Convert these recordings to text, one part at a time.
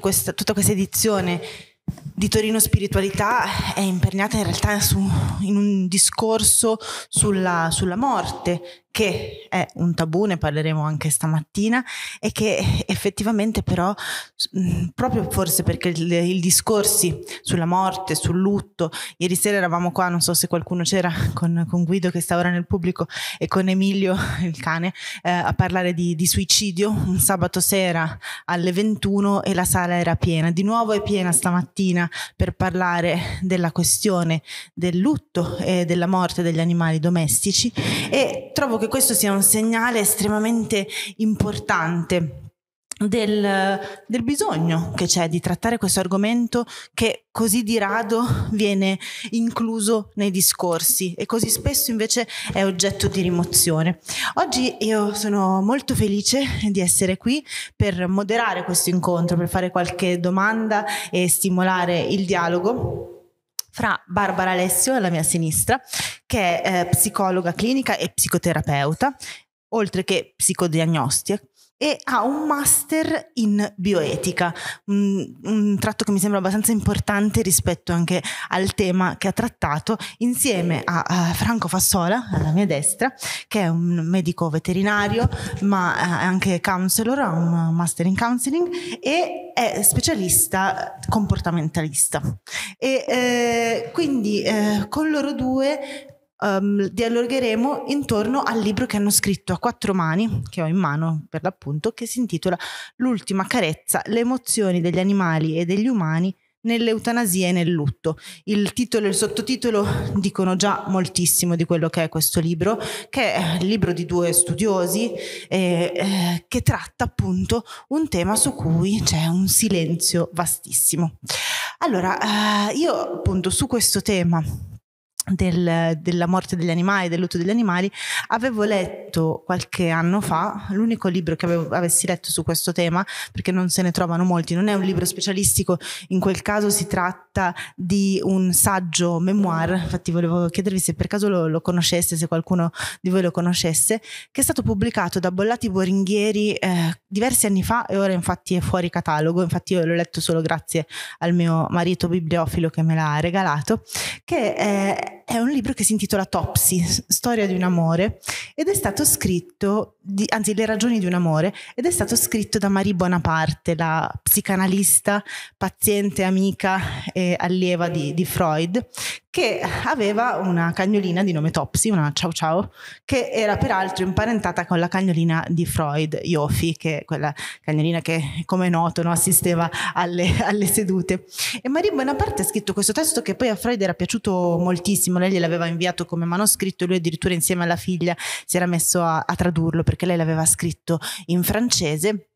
questa, tutta questa edizione di Torino Spiritualità è imperniata in realtà su, in un discorso sulla, sulla morte, che è un tabù, ne parleremo anche stamattina, e che effettivamente però, mm, proprio forse perché il, il discorsi sulla morte, sul lutto, ieri sera eravamo qua, non so se qualcuno c'era, con, con Guido che sta ora nel pubblico e con Emilio, il cane, eh, a parlare di, di suicidio, un sabato sera alle 21 e la sala era piena, di nuovo è piena stamattina per parlare della questione del lutto e della morte degli animali domestici e trovo che questo sia un segnale estremamente importante. Del, del, bisogno che c'è di trattare questo argomento che così di rado viene incluso nei discorsi e così spesso invece è oggetto di rimozione. Oggi io sono molto felice di essere qui per moderare questo incontro, per fare qualche domanda e stimolare il dialogo fra Barbara Alessio, alla mia sinistra, che è eh, psicologa clinica e psicoterapeuta, oltre che psicodiagnostica e ha un master in bioetica, un, un, tratto che mi sembra abbastanza importante rispetto anche al tema che ha trattato, insieme a, a Franco Fassola, alla mia destra, che è un medico veterinario, ma è eh, anche counselor, ha un master in counseling e è specialista comportamentalista. E eh, quindi eh, con loro due um, ehm, dialogheremo intorno al libro che hanno scritto a quattro mani, che ho in mano per l'appunto, che si intitola L'ultima carezza, le emozioni degli animali e degli umani nell'eutanasia e nel lutto. Il titolo e il sottotitolo dicono già moltissimo di quello che è questo libro, che è il libro di due studiosi eh, eh, che tratta appunto un tema su cui c'è un silenzio vastissimo. Allora, eh, io appunto su questo tema del, della morte degli animali, del lutto degli animali, avevo letto qualche anno fa l'unico libro che avevo, avessi letto su questo tema, perché non se ne trovano molti, non è un libro specialistico, in quel caso si tratta di un saggio memoir, infatti volevo chiedervi se per caso lo, lo conoscesse, se qualcuno di voi lo conoscesse, che è stato pubblicato da Bollati Boringhieri eh, diversi anni fa e ora infatti è fuori catalogo, infatti io l'ho letto solo grazie al mio marito bibliofilo che me l'ha regalato, che è è un libro che si intitola Topsy, Storia di un amore, ed è stato scritto, di, anzi Le ragioni di un amore, ed è stato scritto da Marie Bonaparte, la psicanalista, paziente, amica e allieva di, di Freud, che aveva una cagnolina di nome Topsy, una ciao ciao, che era peraltro imparentata con la cagnolina di Freud, Iofi, che è quella cagnolina che, come è noto, no, assisteva alle, alle, sedute. E Marie Bonaparte ha scritto questo testo che poi a Freud era piaciuto moltissimo, lei gliel'aveva inviato come manoscritto, lui addirittura insieme alla figlia si era messo a, a tradurlo perché lei l'aveva scritto in francese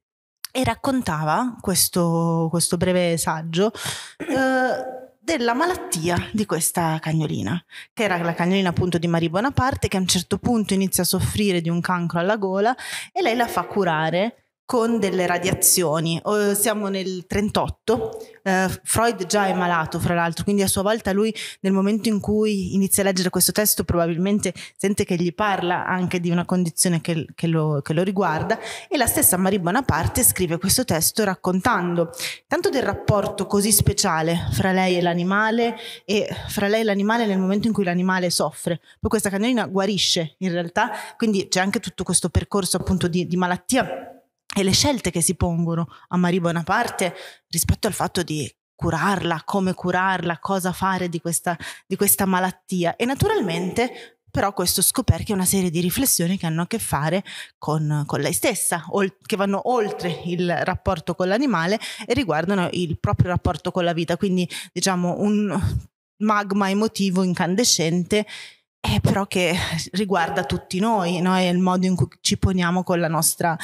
e raccontava questo, questo breve saggio. Eh, della malattia di questa cagnolina, che era la cagnolina appunto di Marie Bonaparte, che a un certo punto inizia a soffrire di un cancro alla gola e lei la fa curare con delle radiazioni. Uh, siamo nel 38, uh, eh, Freud già è malato fra l'altro, quindi a sua volta lui nel momento in cui inizia a leggere questo testo probabilmente sente che gli parla anche di una condizione che, che, lo, che lo, riguarda e la stessa Marie Bonaparte scrive questo testo raccontando tanto del rapporto così speciale fra lei e l'animale e fra lei e l'animale nel momento in cui l'animale soffre. Poi questa cagnolina guarisce in realtà, quindi c'è anche tutto questo percorso appunto di, di malattia e le scelte che si pongono a Marie Bonaparte rispetto al fatto di curarla, come curarla, cosa fare di questa, di questa malattia. E naturalmente però questo scoperchia una serie di riflessioni che hanno a che fare con, con lei stessa, ol- che vanno oltre il rapporto con l'animale e riguardano il proprio rapporto con la vita, quindi diciamo un magma emotivo incandescente eh, però che riguarda tutti noi, no? è il modo in cui ci poniamo con la nostra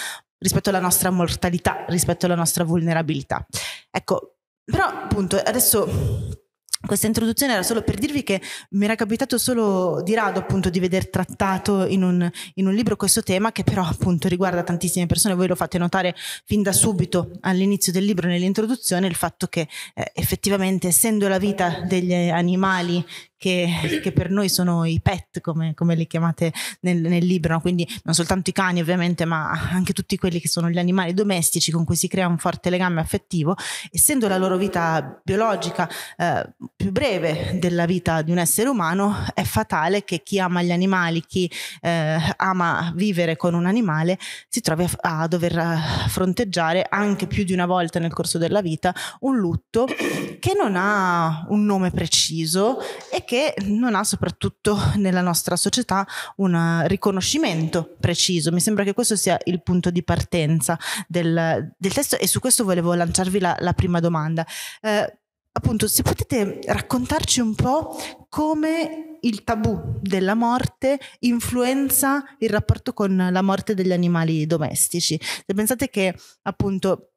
rispetto alla nostra mortalità, rispetto alla nostra vulnerabilità. Ecco, però appunto adesso questa introduzione era solo per dirvi che mi era capitato solo di rado appunto di veder trattato in un, in un, libro questo tema che però appunto riguarda tantissime persone, voi lo fate notare fin da subito all'inizio del libro nell'introduzione il fatto che eh, effettivamente essendo la vita degli animali che, che, per noi sono i pet, come, come li chiamate nel, nel libro, no? quindi non soltanto i cani ovviamente, ma anche tutti quelli che sono gli animali domestici con cui si crea un forte legame affettivo, essendo la loro vita biologica eh, più breve della vita di un essere umano, è fatale che chi ama gli animali, chi eh, ama vivere con un animale, si trovi a, a dover eh, fronteggiare anche più di una volta nel corso della vita un lutto che non ha un nome preciso e che perché non ha soprattutto nella nostra società un riconoscimento preciso. Mi sembra che questo sia il punto di partenza del, del testo e su questo volevo lanciarvi la, la prima domanda. Eh, appunto, se potete raccontarci un po' come il tabù della morte influenza il rapporto con la morte degli animali domestici. Se pensate che appunto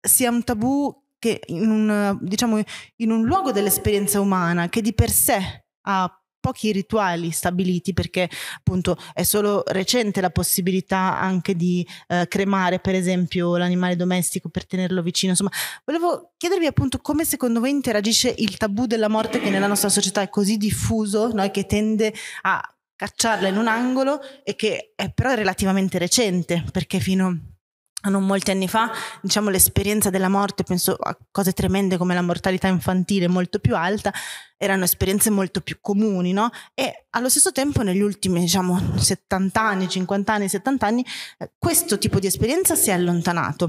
sia un tabù che in un, diciamo, in un luogo dell'esperienza umana che di per sé ha pochi rituali stabiliti perché appunto è solo recente la possibilità anche di eh, cremare per esempio l'animale domestico per tenerlo vicino insomma volevo chiedervi appunto come secondo voi interagisce il tabù della morte che nella nostra società è così diffuso no? che tende a cacciarla in un angolo e che è però relativamente recente perché fino non molti anni fa, diciamo l'esperienza della morte, penso a cose tremende come la mortalità infantile molto più alta, erano esperienze molto più comuni, no? E allo stesso tempo negli ultimi, diciamo, 70 anni, 50 anni, 70 anni, questo tipo di esperienza si è allontanato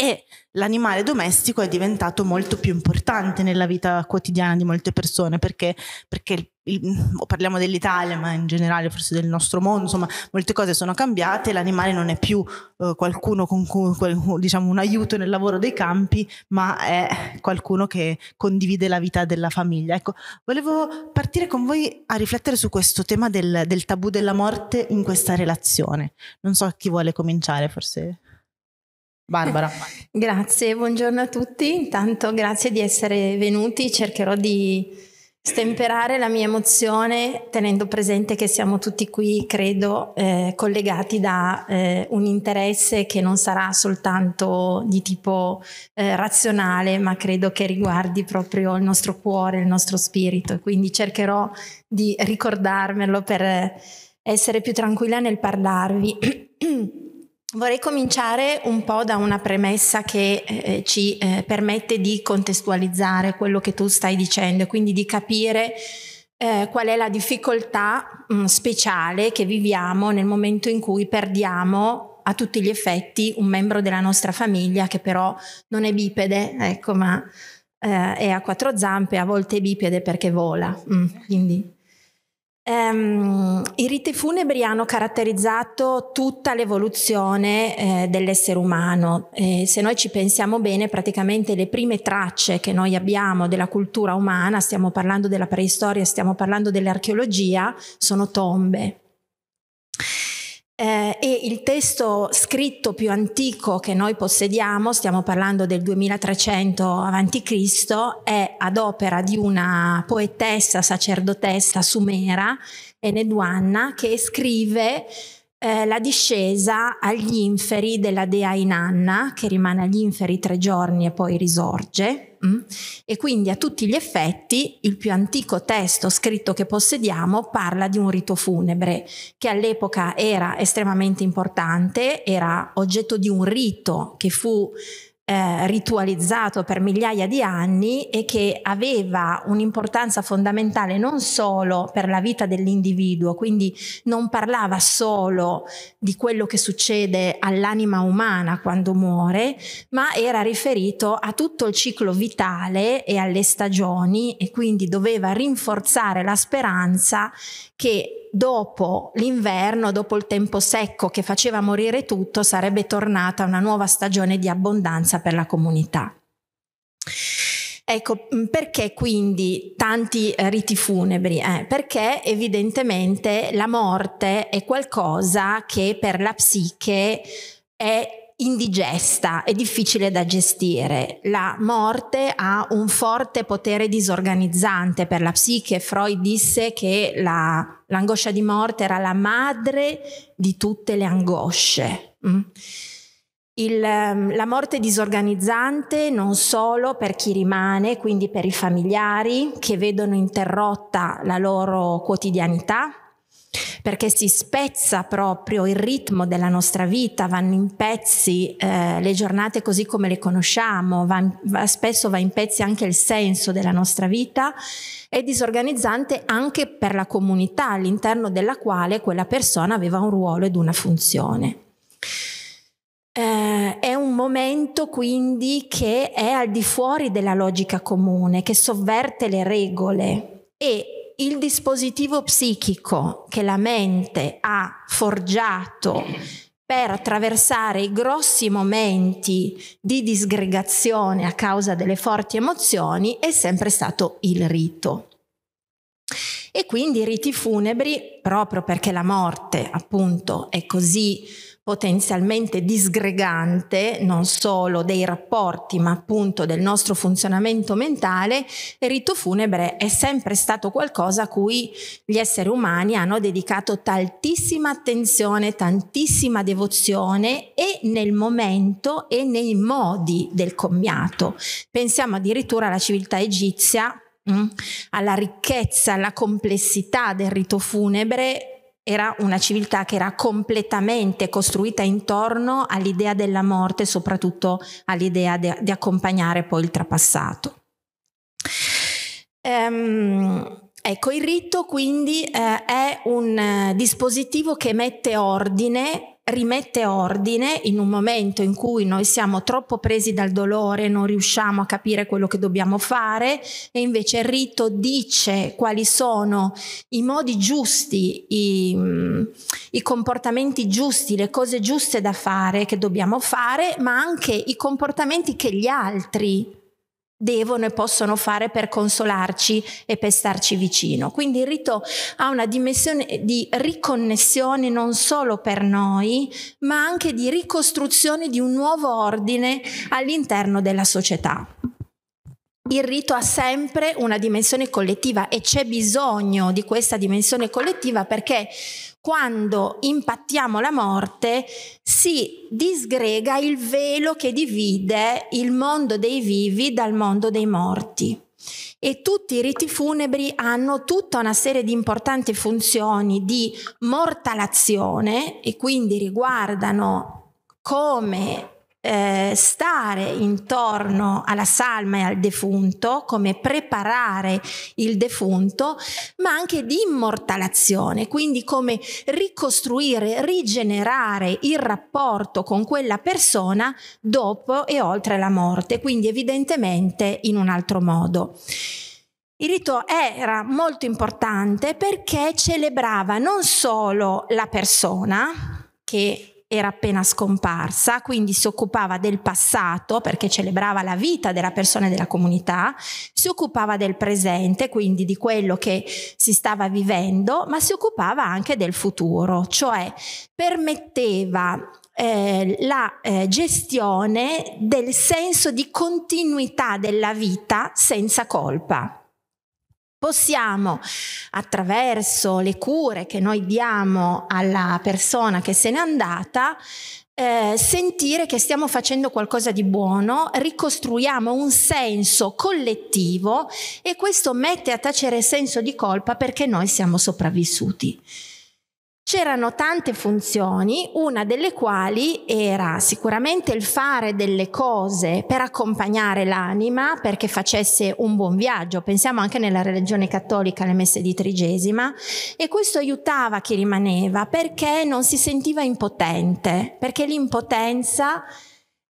e l'animale domestico è diventato molto più importante nella vita quotidiana di molte persone perché, perché il, parliamo dell'Italia ma in generale forse del nostro mondo insomma molte cose sono cambiate l'animale non è più eh, qualcuno con cui diciamo un aiuto nel lavoro dei campi ma è qualcuno che condivide la vita della famiglia ecco volevo partire con voi a riflettere su questo tema del, del tabù della morte in questa relazione non so chi vuole cominciare forse Barbara. grazie, buongiorno a tutti. Intanto grazie di essere venuti. Cercherò di stemperare la mia emozione tenendo presente che siamo tutti qui, credo, eh, collegati da eh, un interesse che non sarà soltanto di tipo eh, razionale, ma credo che riguardi proprio il nostro cuore, il nostro spirito. quindi cercherò di ricordarmelo per eh, essere più tranquilla nel parlarvi. Vorrei cominciare un po' da una premessa che eh, ci eh, permette di contestualizzare quello che tu stai dicendo e quindi di capire eh, qual è la difficoltà mh, mm, speciale che viviamo nel momento in cui perdiamo a tutti gli effetti un membro della nostra famiglia che però non è bipede, ecco, ma eh, è a quattro zampe, a volte è bipede perché vola. Mm, quindi Um, I riti funebri hanno caratterizzato tutta l'evoluzione eh, dell'essere umano. E se noi ci pensiamo bene, praticamente le prime tracce che noi abbiamo della cultura umana, stiamo parlando della preistoria, stiamo parlando dell'archeologia, sono tombe. Eh, e il testo scritto più antico che noi possediamo, stiamo parlando del 2300 a.C., è ad opera di una poetessa, sacerdotessa sumera, Eneduanna, che scrive eh, la discesa agli inferi della dea Inanna, che rimane agli inferi tre giorni e poi risorge, Mm? e quindi a tutti gli effetti il più antico testo scritto che possediamo parla di un rito funebre che all'epoca era estremamente importante, era oggetto di un rito che fu eh, ritualizzato per migliaia di anni e che aveva un'importanza fondamentale non solo per la vita dell'individuo, quindi non parlava solo di quello che succede all'anima umana quando muore, ma era riferito a tutto il ciclo vitale e alle stagioni e quindi doveva rinforzare la speranza che dopo l'inverno, dopo il tempo secco che faceva morire tutto, sarebbe tornata una nuova stagione di abbondanza per la comunità. Ecco, mm, perché quindi tanti eh, riti funebri? Eh, perché evidentemente la morte è qualcosa che per la psiche è indigesta, è difficile da gestire. La morte ha un forte potere disorganizzante per la psiche. Freud disse che la L'angoscia di morte era la madre di tutte le angosce. Mm. Il, ehm, la morte disorganizzante non solo per chi rimane, quindi per i familiari che vedono interrotta la loro quotidianità, perché si spezza proprio il ritmo della nostra vita, vanno in pezzi eh, le giornate così come le conosciamo, va va, spesso va in pezzi anche il senso della nostra vita, è disorganizzante anche per la comunità all'interno della quale quella persona aveva un ruolo ed una funzione. Eh, è un momento quindi che è al di fuori della logica comune, che sovverte le regole e il dispositivo psichico che la mente ha forgiato per attraversare i grossi momenti di disgregazione a causa delle forti emozioni è sempre stato il rito. E quindi i riti funebri, proprio perché la morte appunto è così potenzialmente disgregante non solo dei rapporti ma appunto del nostro funzionamento mentale, il rito funebre è sempre stato qualcosa a cui gli esseri umani hanno dedicato tantissima attenzione, tantissima devozione e nel momento e nei modi del commiato. Pensiamo addirittura alla civiltà egizia, mm, alla ricchezza, alla complessità del rito funebre era una civiltà che era completamente costruita intorno all'idea della morte, soprattutto all'idea di accompagnare poi il trapassato. Ehm, Ecco, il rito quindi eh, è un eh, dispositivo che mette ordine rimette ordine in un momento in cui noi siamo troppo presi dal dolore, non riusciamo a capire quello che dobbiamo fare e invece il rito dice quali sono i modi giusti, i, mm, i comportamenti giusti, le cose giuste da fare che dobbiamo fare, ma anche i comportamenti che gli altri devono e possono fare per consolarci e per starci vicino. Quindi il rito ha una dimensione di riconnessione non solo per noi, ma anche di ricostruzione di un nuovo ordine all'interno della società il rito ha sempre una dimensione collettiva e c'è bisogno di questa dimensione collettiva perché quando impattiamo la morte si disgrega il velo che divide il mondo dei vivi dal mondo dei morti. E tutti i riti funebri hanno tutta una serie di importanti funzioni di mortalazione e quindi riguardano come eh, stare intorno alla salma e al defunto, come preparare il defunto, ma anche di immortalazione, quindi come ricostruire, rigenerare il rapporto con quella persona dopo e oltre la morte, quindi evidentemente in un altro modo. Il rito era molto importante perché celebrava non solo la persona che era appena scomparsa, quindi si occupava del passato perché celebrava la vita della persona e della comunità, si occupava del presente, quindi di quello che si stava vivendo, ma si occupava anche del futuro, cioè permetteva eh, la eh, gestione del senso di continuità della vita senza colpa. Possiamo, attraverso le cure che noi diamo alla persona che se n'è andata, eh, sentire che stiamo facendo qualcosa di buono, ricostruiamo un senso collettivo e questo mette a tacere il senso di colpa perché noi siamo sopravvissuti. C'erano tante funzioni, una delle quali era sicuramente il fare delle cose per accompagnare l'anima perché facesse un buon viaggio. Pensiamo anche nella religione cattolica alle messe di trigesima e questo aiutava chi rimaneva perché non si sentiva impotente, perché l'impotenza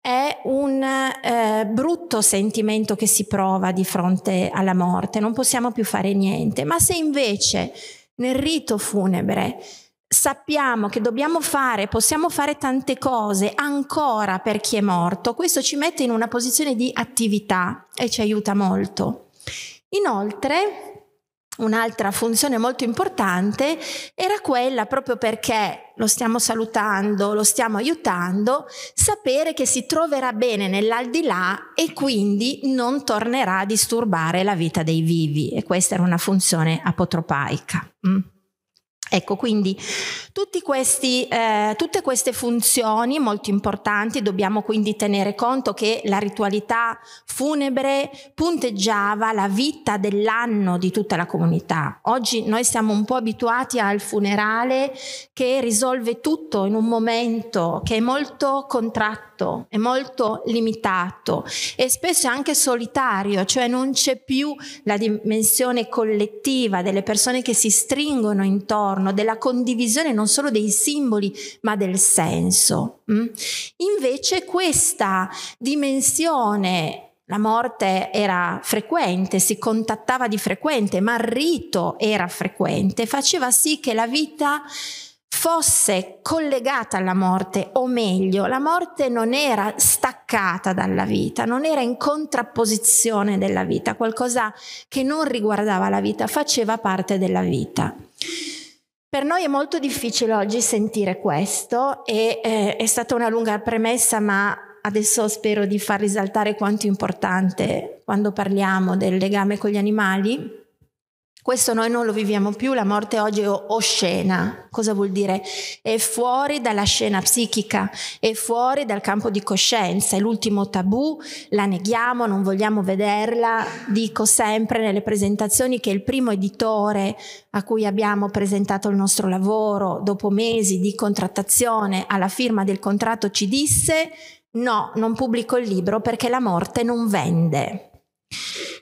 è un eh, brutto sentimento che si prova di fronte alla morte, non possiamo più fare niente, ma se invece nel rito funebre sappiamo che dobbiamo fare, possiamo fare tante cose ancora per chi è morto, questo ci mette in una posizione di attività e ci aiuta molto. Inoltre, Un'altra funzione molto importante era quella, proprio perché lo stiamo salutando, lo stiamo aiutando, sapere che si troverà bene nell'aldilà e quindi non tornerà a disturbare la vita dei vivi. E questa era una funzione apotropaica. Mm. Ecco, quindi questi, eh, tutte queste funzioni molto importanti, dobbiamo quindi tenere conto che la ritualità funebre punteggiava la vita dell'anno di tutta la comunità. Oggi noi siamo un po' abituati al funerale che risolve tutto in un momento che è molto contratto limitato, esatto, è molto limitato e spesso anche solitario, cioè non c'è più la dimensione collettiva delle persone che si stringono intorno, della condivisione non solo dei simboli ma del senso. Mm? Invece questa dimensione la morte era frequente, si contattava di frequente, ma il rito era frequente, faceva sì che la vita fosse collegata alla morte, o meglio, la morte non era staccata dalla vita, non era in contrapposizione della vita, qualcosa che non riguardava la vita, faceva parte della vita. Per noi è molto difficile oggi sentire questo e eh, è stata una lunga premessa, ma adesso spero di far risaltare quanto è importante quando parliamo del legame con gli animali questo noi non lo viviamo più, la morte oggi è oscena. Cosa vuol dire? È fuori dalla scena psichica, è fuori dal campo di coscienza, è l'ultimo tabù, la neghiamo, non vogliamo vederla. Dico sempre nelle presentazioni che il primo editore a cui abbiamo presentato il nostro lavoro dopo mesi di contrattazione alla firma del contratto ci disse no, non pubblico il libro perché la morte non vende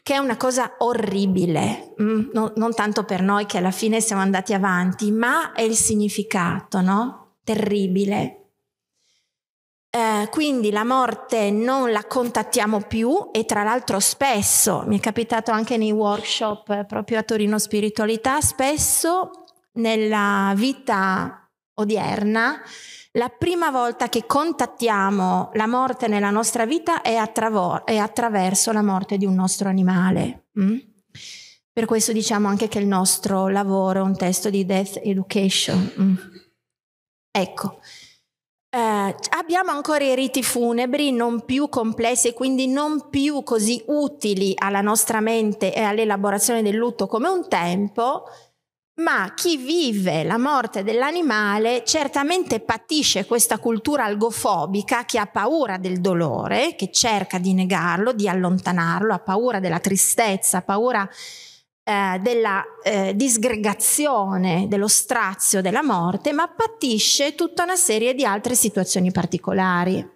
che è una cosa orribile, mm, non tanto per noi che alla fine siamo andati avanti, ma è il significato, no? Terribile. Eh, quindi la morte non la contattiamo più e tra l'altro spesso, mi è capitato anche nei workshop eh, proprio a Torino Spiritualità, spesso nella vita odierna la prima volta che contattiamo la morte nella nostra vita è, attraver- è attraverso la morte di un nostro animale. Mm? Per questo diciamo anche che il nostro lavoro è un testo di death education. Mm. Ecco, eh, abbiamo ancora i riti funebri non più complessi e quindi non più così utili alla nostra mente e all'elaborazione del lutto come un tempo, ma chi vive la morte dell'animale certamente patisce questa cultura algofobica che ha paura del dolore, che cerca di negarlo, di allontanarlo, ha paura della tristezza, ha paura eh, della eh, disgregazione, dello strazio della morte, ma patisce tutta una serie di altre situazioni particolari.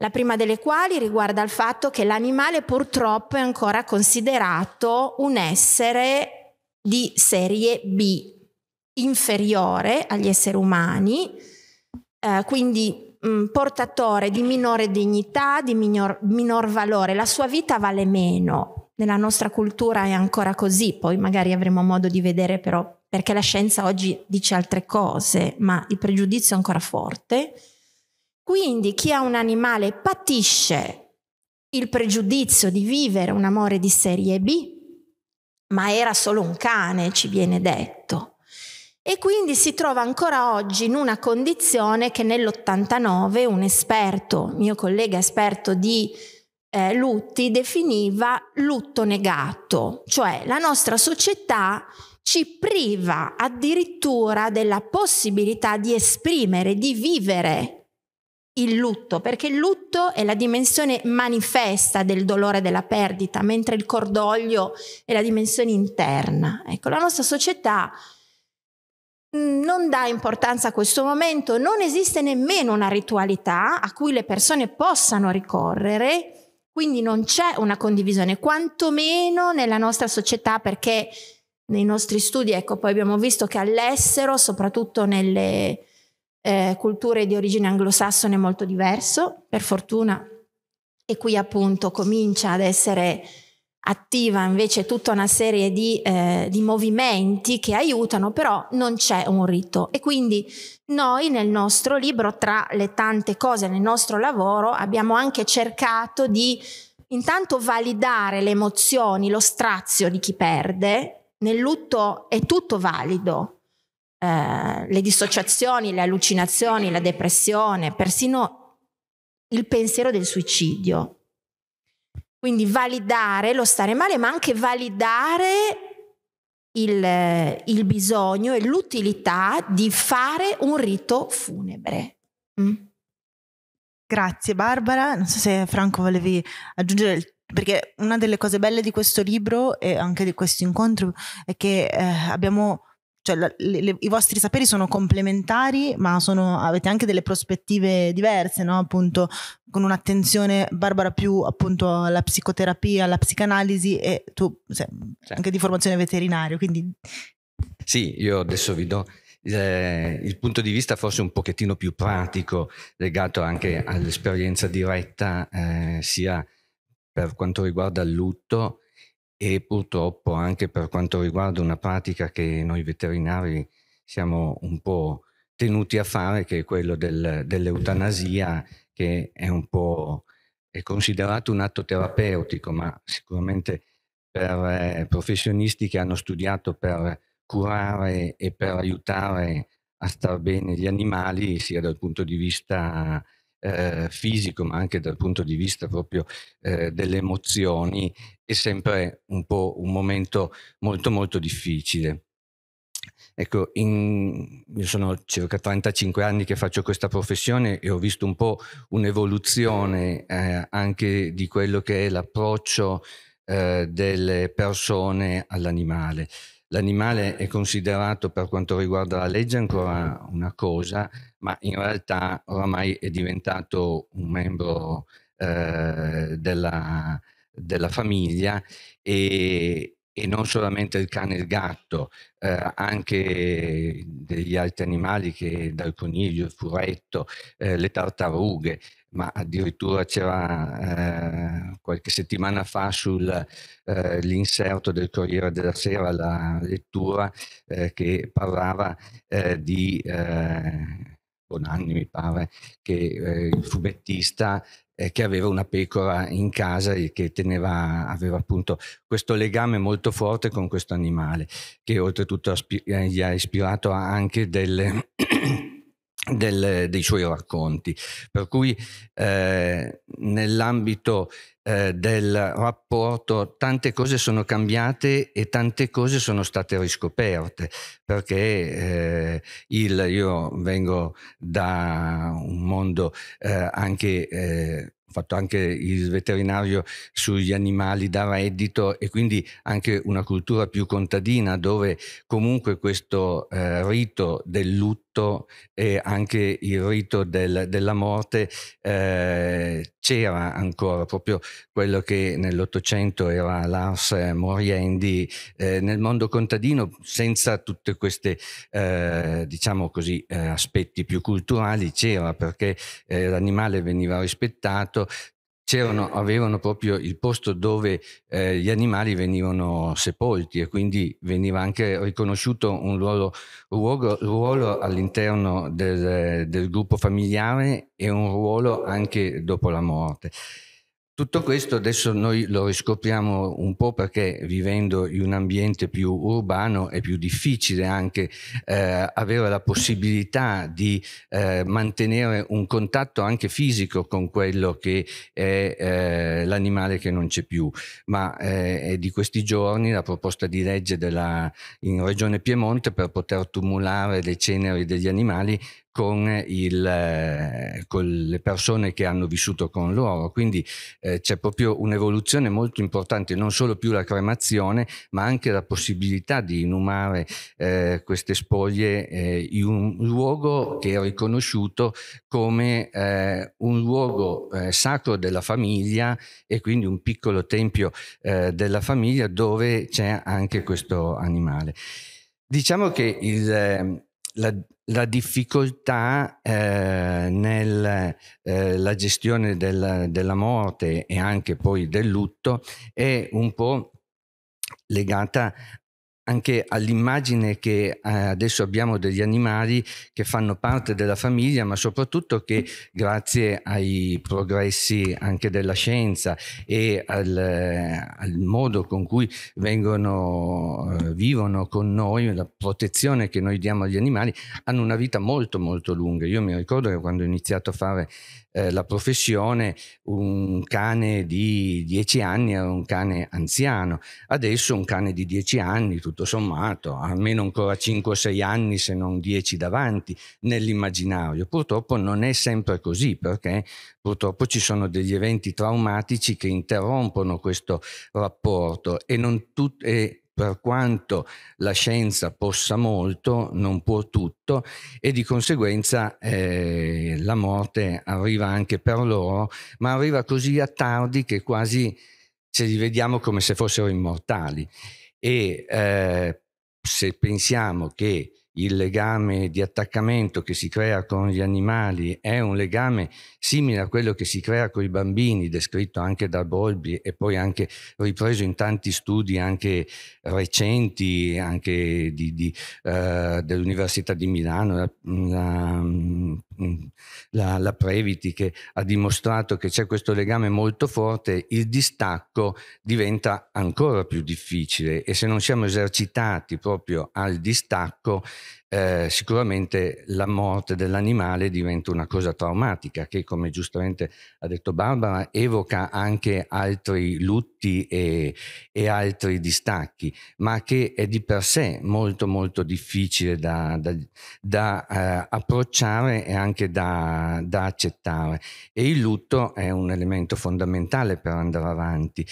La prima delle quali riguarda il fatto che l'animale purtroppo è ancora considerato un essere di serie B inferiore agli esseri umani, eh, quindi mh, mm, portatore di minore dignità, di minor, minor valore, la sua vita vale meno. Nella nostra cultura è ancora così, poi magari avremo modo di vedere però perché la scienza oggi dice altre cose, ma il pregiudizio è ancora forte. Quindi chi ha un animale patisce il pregiudizio di vivere un amore di serie B ma era solo un cane, ci viene detto. E quindi si trova ancora oggi in una condizione che nell'89 un esperto, mio collega esperto di eh, lutti, definiva lutto negato, cioè la nostra società ci priva addirittura della possibilità di esprimere, di vivere il lutto, perché il lutto è la dimensione manifesta del dolore della perdita, mentre il cordoglio è la dimensione interna. Ecco, la nostra società mm, non dà importanza a questo momento, non esiste nemmeno una ritualità a cui le persone possano ricorrere, quindi non c'è una condivisione, quantomeno nella nostra società, perché nei nostri studi, ecco, poi abbiamo visto che all'estero, soprattutto nelle eh, culture di origine anglosassone molto diverso, per fortuna, e qui appunto comincia ad essere attiva invece tutta una serie di, eh, di, movimenti che aiutano, però non c'è un rito. E quindi noi nel nostro libro, tra le tante cose, nel nostro lavoro, abbiamo anche cercato di intanto validare le emozioni, lo strazio di chi perde. Nel lutto è tutto valido, eh, le dissociazioni, le allucinazioni, la depressione, persino il pensiero del suicidio. Quindi validare lo stare male, ma anche validare il, il bisogno e l'utilità di fare un rito funebre. Mm. Grazie Barbara, non so se Franco volevi aggiungere il perché una delle cose belle di questo libro e anche di questo incontro è che eh, abbiamo cioè, le, le, i vostri saperi sono complementari, ma sono, avete anche delle prospettive diverse, no? appunto, con un'attenzione Barbara più appunto, alla psicoterapia, alla psicanalisi e tu se, anche di formazione veterinaria. Quindi... Sì, io adesso vi do eh, il punto di vista forse un pochettino più pratico, legato anche all'esperienza diretta, eh, sia per quanto riguarda il lutto, e purtroppo anche per quanto riguarda una pratica che noi veterinari siamo un po' tenuti a fare, che è quello del, dell'eutanasia, che è un po' è considerato un atto terapeutico, ma sicuramente per eh, professionisti che hanno studiato per curare e per aiutare a star bene gli animali, sia dal punto di vista eh, fisico, ma anche dal punto di vista proprio eh, delle emozioni, è sempre un po' un momento molto molto difficile. Ecco, in, io sono circa 35 anni che faccio questa professione e ho visto un po' un'evoluzione eh, anche di quello che è l'approccio eh, delle persone all'animale. L'animale è considerato per quanto riguarda la legge ancora una cosa, ma in realtà oramai è diventato un membro eh, della, della, famiglia e, e, non solamente il cane e il gatto, eh, anche degli altri animali che dal coniglio, il furetto, eh, le tartarughe, ma addirittura c'era eh, qualche settimana fa sull'inserto eh, del Corriere della Sera la lettura eh, che parlava eh, di eh, Bonanni, mi pare, che eh, il fumettista che aveva una pecora in casa e che teneva, aveva appunto questo legame molto forte con questo animale, che oltretutto gli ha ispirato anche delle... del, dei suoi racconti. Per cui eh, nell'ambito eh, del rapporto tante cose sono cambiate e tante cose sono state riscoperte, perché eh, il, io vengo da un mondo eh, anche eh, fatto anche il veterinario sugli animali da reddito e quindi anche una cultura più contadina dove comunque questo eh, rito del lutto e anche il rito del, della morte eh, c'era ancora proprio quello che nell'Ottocento era l'ars moriendi eh, nel mondo contadino senza tutti questi eh, diciamo così eh, aspetti più culturali c'era perché eh, l'animale veniva rispettato passato avevano proprio il posto dove eh, gli animali venivano sepolti e quindi veniva anche riconosciuto un ruolo, ruolo, ruolo all'interno del, del gruppo familiare e un ruolo anche dopo la morte. Tutto questo adesso noi lo riscopriamo un po' perché vivendo in un ambiente più urbano è più difficile anche eh, avere la possibilità di eh, mantenere un contatto anche fisico con quello che è eh, l'animale che non c'è più. Ma eh, è di questi giorni la proposta di legge della, in Regione Piemonte per poter tumulare le ceneri degli animali con, il, eh, con, le persone che hanno vissuto con loro. Quindi eh, c'è proprio un'evoluzione molto importante, non solo più la cremazione, ma anche la possibilità di inumare eh, queste spoglie eh, in un luogo che è riconosciuto come eh, un luogo eh, sacro della famiglia e quindi un piccolo tempio della famiglia dove c'è anche questo animale. Diciamo che il, ehm, la, la difficoltà eh, nella eh, gestione del, della morte e anche poi del lutto è un po' legata anche all'immagine che eh, adesso abbiamo degli animali che fanno parte della famiglia, ma soprattutto che grazie ai progressi anche della scienza e al, eh, al modo con cui vengono, eh, vivono con noi, la protezione che noi diamo agli animali, hanno una vita molto molto lunga. Io mi ricordo che quando ho iniziato a fare eh, la professione, un cane di 10 anni era un cane anziano, adesso un cane di 10 anni, tutto tutto sommato almeno ancora 5-6 anni se non 10 davanti nell'immaginario. Purtroppo non è sempre così perché purtroppo ci sono degli eventi traumatici che interrompono questo rapporto e, tut- e per quanto la scienza possa molto, non può tutto e di conseguenza eh, la morte arriva anche per loro, ma arriva così a tardi che quasi ce li vediamo come se fossero immortali e eh, se pensiamo che il legame di attaccamento che si crea con gli animali è un legame simile a quello che si crea con i bambini, descritto anche da Bolbi e poi anche ripreso in tanti studi anche recenti, anche di, di, uh, dell'Università di Milano, la, la mhmm, Mm, la, la Previti che ha dimostrato che c'è questo legame molto forte, il distacco diventa ancora più difficile e se non siamo esercitati proprio al distacco eh, sicuramente la morte dell'animale diventa una cosa traumatica che, come giustamente ha detto Barbara, evoca anche altri lutti e, e altri distacchi, ma che è di per sé molto molto difficile da, da, da eh, approcciare e anche da, da accettare. E il lutto è un elemento fondamentale per andare avanti.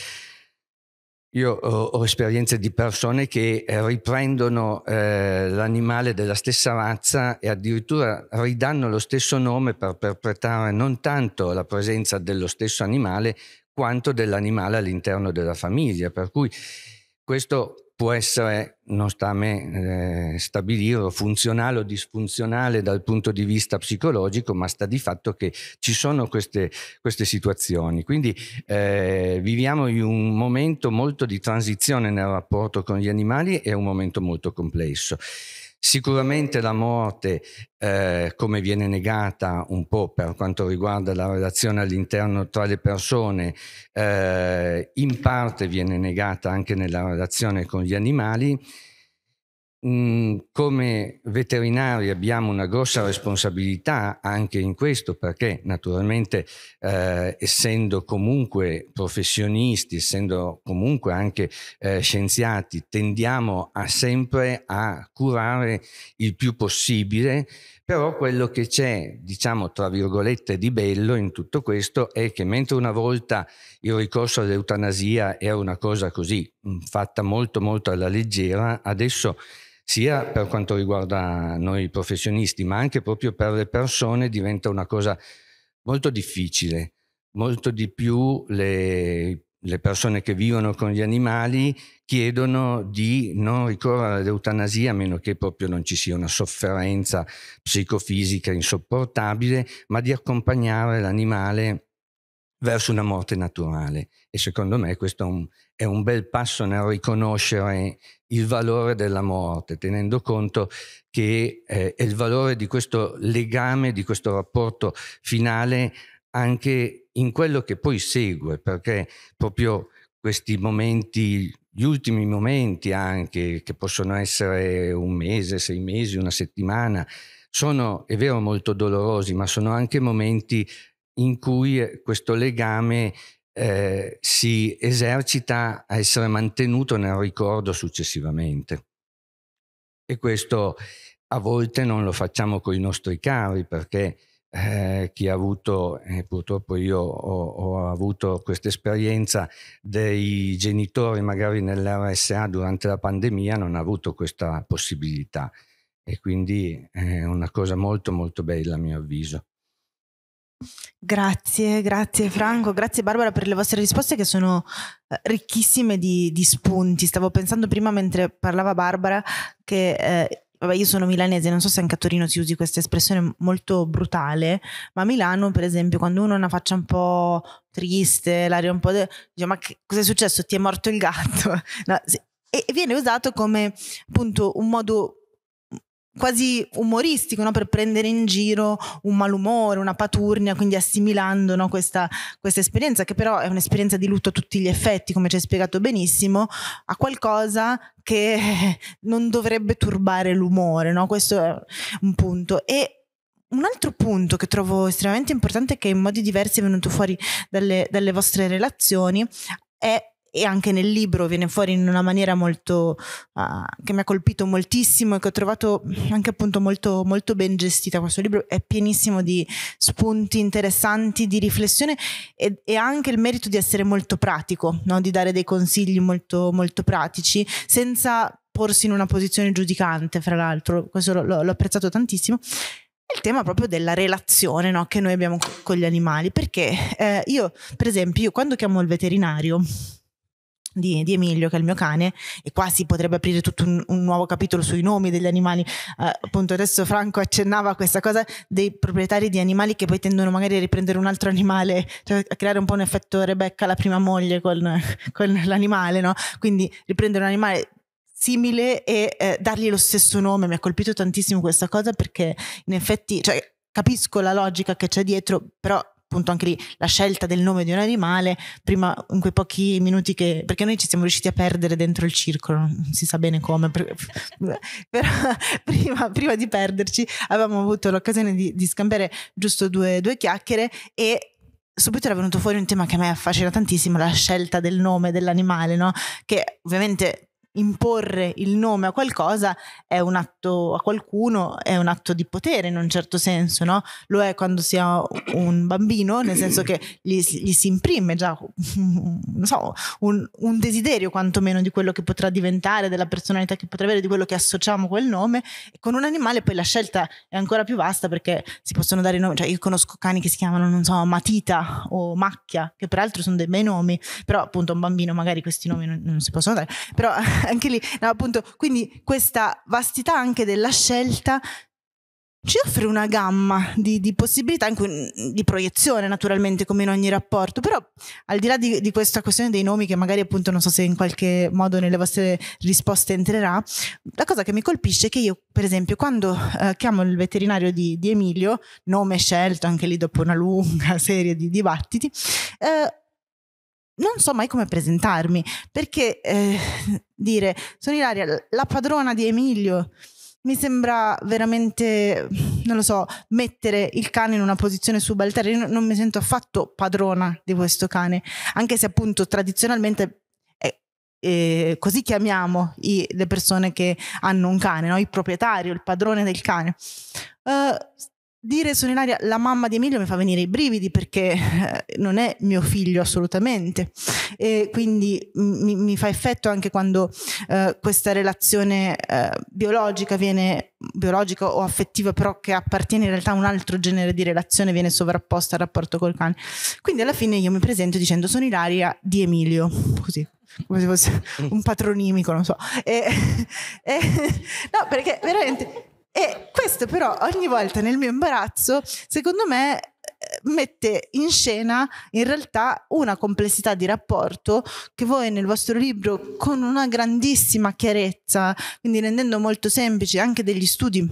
Io ho, ho esperienze di persone che eh, riprendono eh, l'animale della stessa razza e addirittura ridanno lo stesso nome per perpetrare non tanto la presenza dello stesso animale quanto dell'animale all'interno della famiglia. Per cui questo può essere, non sta a me eh, stabilirlo, funzionale o disfunzionale dal punto di vista psicologico, ma sta di fatto che ci sono queste, queste situazioni. Quindi eh, viviamo in un momento molto di transizione nel rapporto con gli animali, è un momento molto complesso. Sicuramente la morte, eh, come viene negata un po' per quanto riguarda la relazione all'interno tra le persone, eh, in parte viene negata anche nella relazione con gli animali, Mm, come veterinari abbiamo una grossa responsabilità anche in questo perché naturalmente eh, essendo comunque professionisti, essendo comunque anche eh, scienziati, tendiamo a sempre a curare il più possibile, però quello che c'è, diciamo tra virgolette, di bello in tutto questo è che mentre una volta il ricorso all'eutanasia era una cosa così mh, mm, fatta molto molto alla leggera, adesso sia per quanto riguarda noi professionisti, ma anche proprio per le persone diventa una cosa molto difficile. Molto di più le, le persone che vivono con gli animali chiedono di non ricorrere all'eutanasia a meno che proprio non ci sia una sofferenza psicofisica insopportabile, ma di accompagnare l'animale verso una morte naturale e secondo me questo è un, è un bel passo nel riconoscere il valore della morte, tenendo conto che eh, è il valore di questo legame, di questo rapporto finale anche in quello che poi segue, perché proprio questi momenti gli ultimi momenti anche, che possono essere un mese, sei mesi, una settimana, sono, è vero, molto dolorosi, ma sono anche momenti in cui eh, questo legame eh, si esercita a essere mantenuto nel ricordo successivamente. E questo a volte non lo facciamo con i nostri cari perché eh, chi ha avuto, eh, purtroppo io ho, ho avuto questa esperienza dei genitori magari nell'RSA durante la pandemia, non ha avuto questa possibilità e quindi eh, è una cosa molto molto bella a mio avviso. Grazie, grazie Franco, grazie Barbara per le vostre risposte che sono eh, ricchissime di, di spunti. Stavo pensando prima mentre parlava Barbara che eh, vabbè, io sono milanese, non so se anche a Torino si usi questa espressione molto brutale, ma a Milano, per esempio, quando uno ha una faccia un po' triste, l'aria un po'. De- dice, ma che, cos'è successo? Ti è morto il gatto? No, sì. E viene usato come appunto un modo quasi umoristico no? per prendere in giro un malumore, una paturnia, quindi assimilando no? questa, questa, esperienza, che però è un'esperienza di lutto a tutti gli effetti, come ci hai spiegato benissimo, a qualcosa che non dovrebbe turbare l'umore. No? Questo è un punto. E un altro punto che trovo estremamente importante, che in modi diversi è venuto fuori dalle, dalle vostre relazioni, è e anche nel libro viene fuori in una maniera molto uh, che mi ha colpito moltissimo e che ho trovato anche appunto molto, molto ben gestita. Questo libro è pienissimo di spunti interessanti, di riflessione e, e anche il merito di essere molto pratico, no? di dare dei consigli molto, molto pratici senza porsi in una posizione giudicante, fra l'altro, questo l- l- l'ho apprezzato tantissimo il tema proprio della relazione no, che noi abbiamo con gli animali, perché eh, io, per esempio, io quando chiamo il veterinario, di, di, Emilio, che è il mio cane, e qua si potrebbe aprire tutto un, un nuovo capitolo sui nomi degli animali. Eh, appunto, adesso Franco accennava a questa cosa dei proprietari di animali che poi tendono magari a riprendere un altro animale, cioè a creare un po' un effetto Rebecca, la prima moglie, con, con l'animale, no? Quindi riprendere un animale simile e eh, dargli lo stesso nome. Mi ha colpito tantissimo questa cosa perché in effetti, cioè, capisco la logica che c'è dietro, però appunto anche lì la scelta del nome di un animale, prima in quei pochi minuti che... perché noi ci siamo riusciti a perdere dentro il circolo, non si sa bene come, per, però prima, prima, di perderci avevamo avuto l'occasione di, di scambiare giusto due, due chiacchiere e subito era venuto fuori un tema che a me affascina tantissimo, la scelta del nome dell'animale, no? che ovviamente imporre il nome a qualcosa è un atto a qualcuno, è un atto di potere in un certo senso, no? Lo è quando si ha un bambino, nel senso che gli, gli si imprime già so, un, un, desiderio quantomeno di quello che potrà diventare, della personalità che potrà avere, di quello che associamo quel nome. E con un animale poi la scelta è ancora più vasta perché si possono dare nomi, cioè io conosco cani che si chiamano, non so, Matita o Macchia, che peraltro sono dei bei nomi, però appunto a un bambino magari questi nomi non, non si possono dare, però anche lì, no, appunto, quindi questa vastità anche della scelta ci offre una gamma di, di possibilità, cui, di proiezione naturalmente come in ogni rapporto, però al di là di, di, questa questione dei nomi che magari appunto non so se in qualche modo nelle vostre risposte entrerà, la cosa che mi colpisce è che io per esempio quando eh, chiamo il veterinario di, di, Emilio, nome scelto anche lì dopo una lunga serie di dibattiti, eh, non so mai come presentarmi perché eh, dire sono Ilaria, la padrona di Emilio. Mi sembra veramente, non lo so, mettere il cane in una posizione subalterna. Io non mi sento affatto padrona di questo cane, anche se appunto tradizionalmente è eh, eh, così chiamiamo i, le persone che hanno un cane, no? il proprietario, il padrone del cane. Uh, dire sono in aria la mamma di Emilio mi fa venire i brividi perché eh, non è mio figlio assolutamente e quindi mi, mi fa effetto anche quando eh, questa relazione eh, biologica viene biologica o affettiva però che appartiene in realtà a un altro genere di relazione viene sovrapposta al rapporto col cane quindi alla fine io mi presento dicendo sono in aria di Emilio così come se fosse un patronimico non so e, e, no perché veramente e questo però ogni volta nel mio imbarazzo, secondo me, eh, mette in scena in realtà una complessità di rapporto che voi nel vostro libro con una grandissima chiarezza, quindi rendendo molto semplici anche degli studi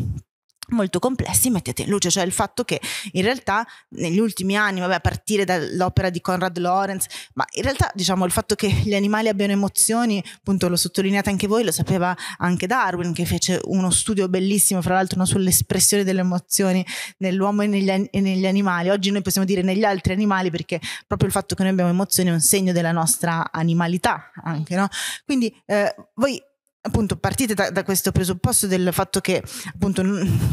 molto complessi mettete in luce, cioè il fatto che in realtà negli ultimi anni, vabbè, a partire dall'opera di Conrad Lorenz, ma in realtà diciamo il fatto che gli animali abbiano emozioni, appunto lo sottolineate anche voi, lo sapeva anche Darwin che fece uno studio bellissimo, fra l'altro no, sull'espressione delle emozioni nell'uomo e negli, e negli, animali, oggi noi possiamo dire negli altri animali perché proprio il fatto che noi abbiamo emozioni è un segno della nostra animalità anche, no? Quindi eh, voi appunto partite da, da, questo presupposto del fatto che appunto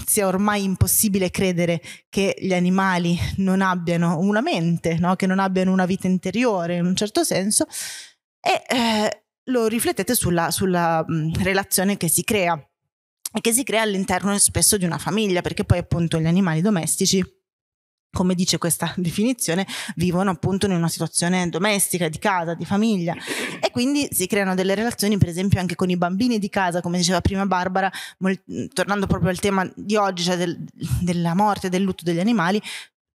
sia ormai impossibile credere che gli animali non abbiano una mente, no? che non abbiano una vita interiore in un certo senso, e eh, lo riflettete sulla, sulla mh, mm, relazione che si crea e che si crea all'interno spesso di una famiglia, perché poi appunto gli animali domestici come dice questa definizione, vivono appunto in una situazione domestica, di casa, di famiglia e quindi si creano delle relazioni per esempio anche con i bambini di casa, come diceva prima Barbara, mol- tornando proprio al tema di oggi, cioè del- della morte, del lutto degli animali,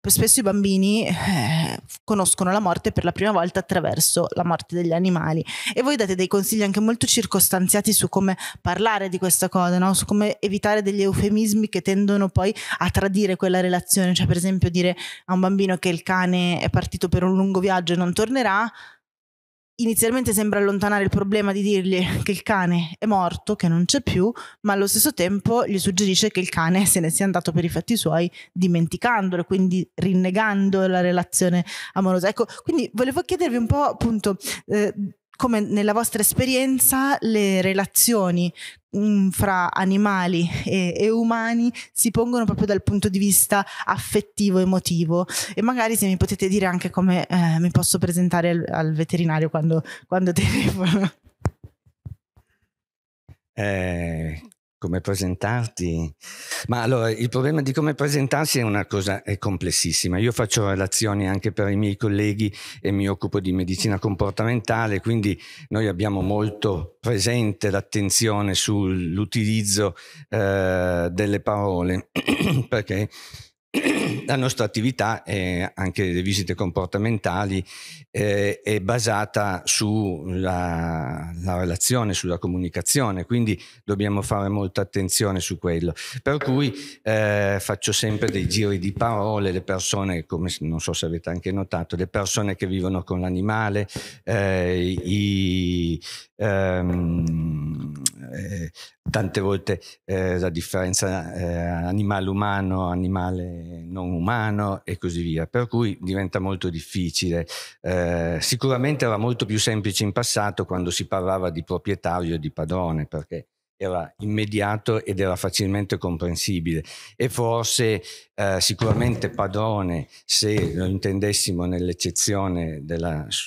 spesso i bambini eh, conoscono la morte per la prima volta attraverso la morte degli animali e voi date dei consigli anche molto circostanziati su come parlare di questa cosa, no? su come evitare degli eufemismi che tendono poi a tradire quella relazione, cioè per esempio dire a un bambino che il cane è partito per un lungo viaggio e non tornerà inizialmente sembra allontanare il problema di dirgli che il cane è morto, che non c'è più, ma allo stesso tempo gli suggerisce che il cane se ne sia andato per i fatti suoi dimenticandolo, quindi rinnegando la relazione amorosa. Ecco, quindi volevo chiedervi un po' appunto... Eh, come nella vostra esperienza le relazioni fra animali e, e, umani si pongono proprio dal punto di vista affettivo, emotivo e magari se mi potete dire anche come eh, mi posso presentare al, al veterinario quando, quando telefono. Eh, come presentarti? Ma allora, il problema di come presentarsi è una cosa è complessissima. Io faccio relazioni anche per i miei colleghi e mi occupo di medicina comportamentale, quindi noi abbiamo molto presente l'attenzione sull'utilizzo eh, delle parole, perché la nostra attività, eh, anche le visite comportamentali, eh, è basata sulla relazione, sulla comunicazione, quindi dobbiamo fare molta attenzione su quello. Per cui eh, faccio sempre dei giri di parole, le persone, come non so se avete anche notato, le persone che vivono con l'animale, eh, i... Ehm, eh, tante volte eh, la differenza eh, animale umano, animale non umano e così via, per cui diventa molto difficile. Eh, sicuramente era molto più semplice in passato quando si parlava di proprietario e di padrone, perché era immediato ed era facilmente comprensibile e forse eh, sicuramente padrone se lo intendessimo nell'eccezione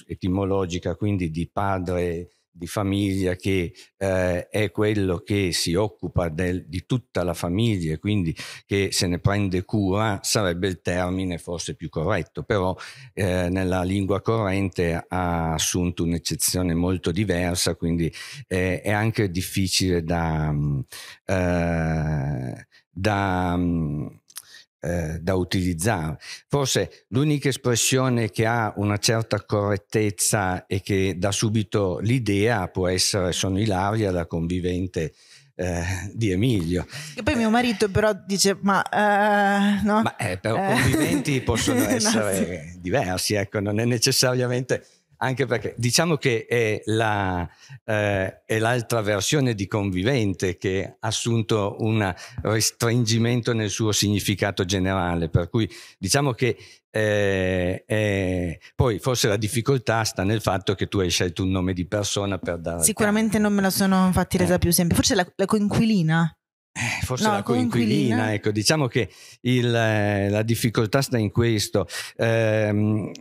etimologica quindi di padre di famiglia che eh, è quello che si occupa del, di tutta la famiglia e quindi che se ne prende cura sarebbe il termine forse più corretto, però eh, nella lingua corrente ha assunto un'eccezione molto diversa, quindi eh, è anche difficile da... Mm, eh, da mm, eh, da utilizzare. Forse l'unica espressione che ha una certa correttezza e che dà subito l'idea può essere sono Ilaria, la convivente eh, di Emilio. E poi mio marito però dice ma... Uh, no? Ma eh, però eh. conviventi possono essere no, sì. diversi, ecco, non è necessariamente anche perché diciamo che è, la, eh, è l'altra versione di convivente che ha assunto un restringimento nel suo significato generale, per cui diciamo che eh, eh, poi forse la difficoltà sta nel fatto che tu hai scelto un nome di persona per dare... Sicuramente non me la sono infatti resa eh. più semplice, forse la, la coinquilina. Eh, forse no, la coinquilina, ecco, diciamo che il, la difficoltà sta in questo. Eh,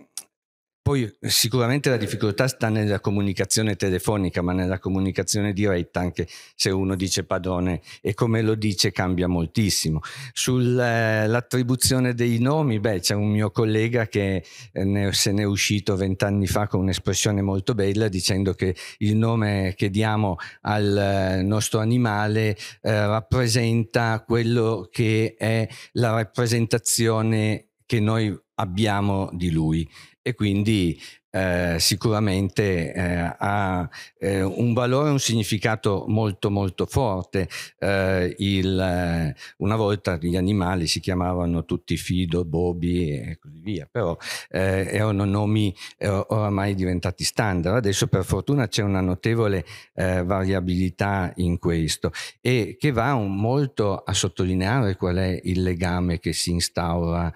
poi sicuramente la difficoltà sta nella comunicazione telefonica, ma nella comunicazione diretta, anche se uno dice padrone e come lo dice cambia moltissimo. Sull'attribuzione eh, dei nomi, beh, c'è un mio collega che eh, ne, se n'è uscito vent'anni fa con un'espressione molto bella dicendo che il nome che diamo al eh, nostro animale eh, rappresenta quello che è la rappresentazione che noi abbiamo di lui e quindi eh, sicuramente eh, ha eh, un valore, un significato molto molto forte. Eh, il, una volta gli animali si chiamavano tutti Fido, Bobby e così via, però eh, erano nomi eh, oramai diventati standard. Adesso per fortuna c'è una notevole variabilità in questo e che va molto a sottolineare qual è il legame che si instaura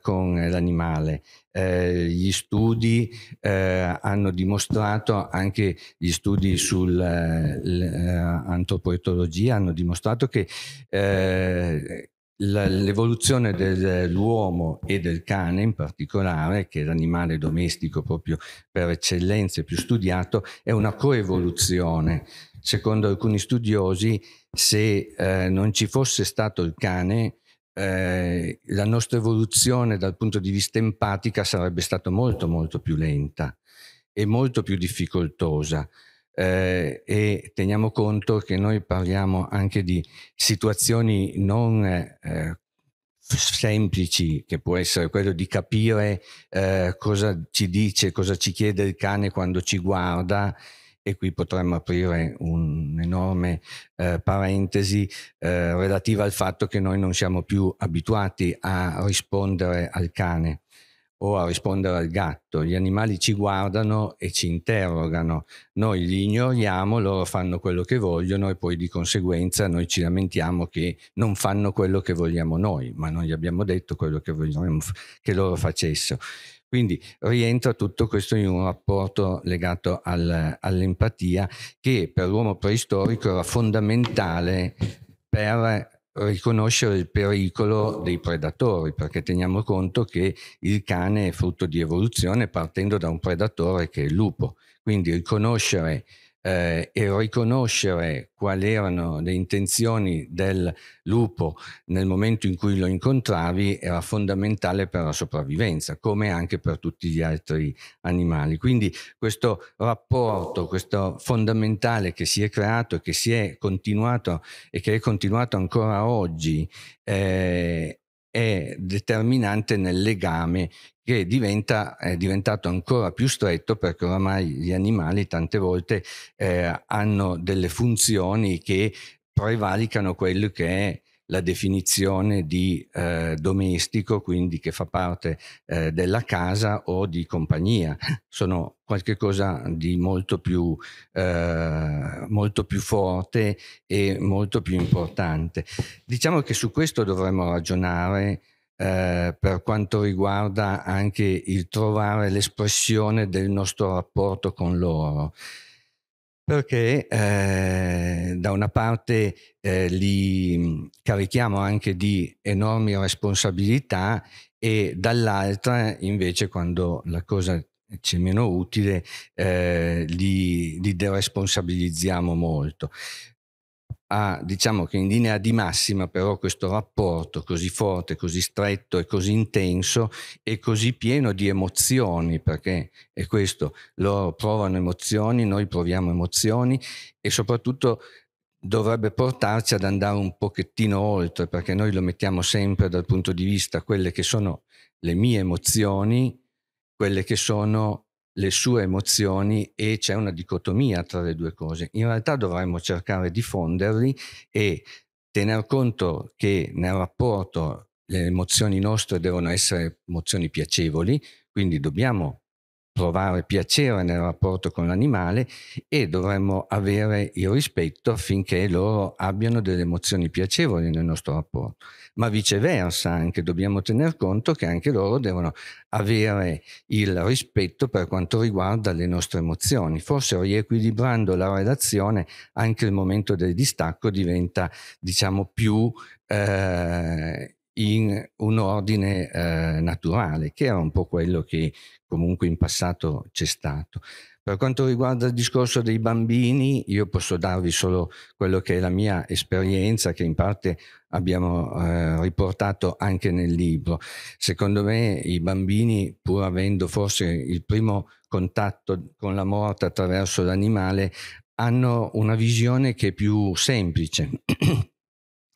con l'animale eh, gli studi eh, hanno dimostrato, anche gli studi sull'antropoetologia eh, eh, hanno dimostrato che l'evoluzione dell'uomo e del cane in particolare, che è l'animale domestico proprio per eccellenza e più studiato, è una coevoluzione. Secondo alcuni studiosi, se eh, non ci fosse stato il cane, eh, la nostra evoluzione dal punto di vista empatica sarebbe stata molto molto più lenta e molto più difficoltosa. Eh, e teniamo conto che noi parliamo anche di situazioni non eh, semplici, che può essere quello di capire eh, cosa ci dice, cosa ci chiede il cane quando ci guarda e qui potremmo aprire un'enorme eh, parentesi eh, relativa al fatto che noi non siamo più abituati a rispondere al cane o a rispondere al gatto. Gli animali ci guardano e ci interrogano, noi li ignoriamo, loro fanno quello che vogliono e poi di conseguenza noi ci lamentiamo che non fanno quello che vogliamo noi, ma non gli abbiamo detto quello che vogliamo che loro facessero. Quindi rientra tutto questo in un rapporto legato al, all'empatia che per l'uomo preistorico era fondamentale per riconoscere il pericolo dei predatori, perché teniamo conto che il cane è frutto di evoluzione partendo da un predatore che è il lupo. Quindi riconoscere eh, e riconoscere quali erano le intenzioni del lupo nel momento in cui lo incontravi era fondamentale per la sopravvivenza, come anche per tutti gli altri animali. Quindi questo rapporto, questo fondamentale che si è creato e che si è continuato e che è continuato ancora oggi, eh, è determinante nel legame che diventa, è diventato ancora più stretto perché oramai gli animali tante volte eh, hanno delle funzioni che prevalicano quello che è la definizione di eh, domestico, quindi che fa parte eh, della casa o di compagnia. Sono qualcosa di molto più, eh, molto più forte e molto più importante. Diciamo che su questo dovremmo ragionare eh, per quanto riguarda anche il trovare l'espressione del nostro rapporto con loro perché eh, da una parte eh, li mm, carichiamo anche di enormi responsabilità e dall'altra invece quando la cosa ci è meno utile eh, li, li deresponsabilizziamo molto a, diciamo che in linea di massima però questo rapporto così forte, così stretto e così intenso e così pieno di emozioni, perché è questo, loro provano emozioni, noi proviamo emozioni e soprattutto dovrebbe portarci ad andare un pochettino oltre, perché noi lo mettiamo sempre dal punto di vista quelle che sono le mie emozioni, quelle che sono le sue emozioni e c'è una dicotomia tra le due cose. In realtà dovremmo cercare di fonderli e tener conto che nel rapporto le emozioni nostre devono essere emozioni piacevoli, quindi dobbiamo provare piacere nel rapporto con l'animale e dovremmo avere il rispetto affinché loro abbiano delle emozioni piacevoli nel nostro rapporto. Ma viceversa anche dobbiamo tener conto che anche loro devono avere il rispetto per quanto riguarda le nostre emozioni. Forse riequilibrando la relazione anche il momento del distacco diventa diciamo più... Eh, in un ordine eh, naturale, che era un po' quello che comunque in passato c'è stato. Per quanto riguarda il discorso dei bambini, io posso darvi solo quello che è la mia esperienza, che in parte abbiamo eh, riportato anche nel libro. Secondo me i bambini, pur avendo forse il primo contatto con la morte attraverso l'animale, hanno una visione che è più semplice.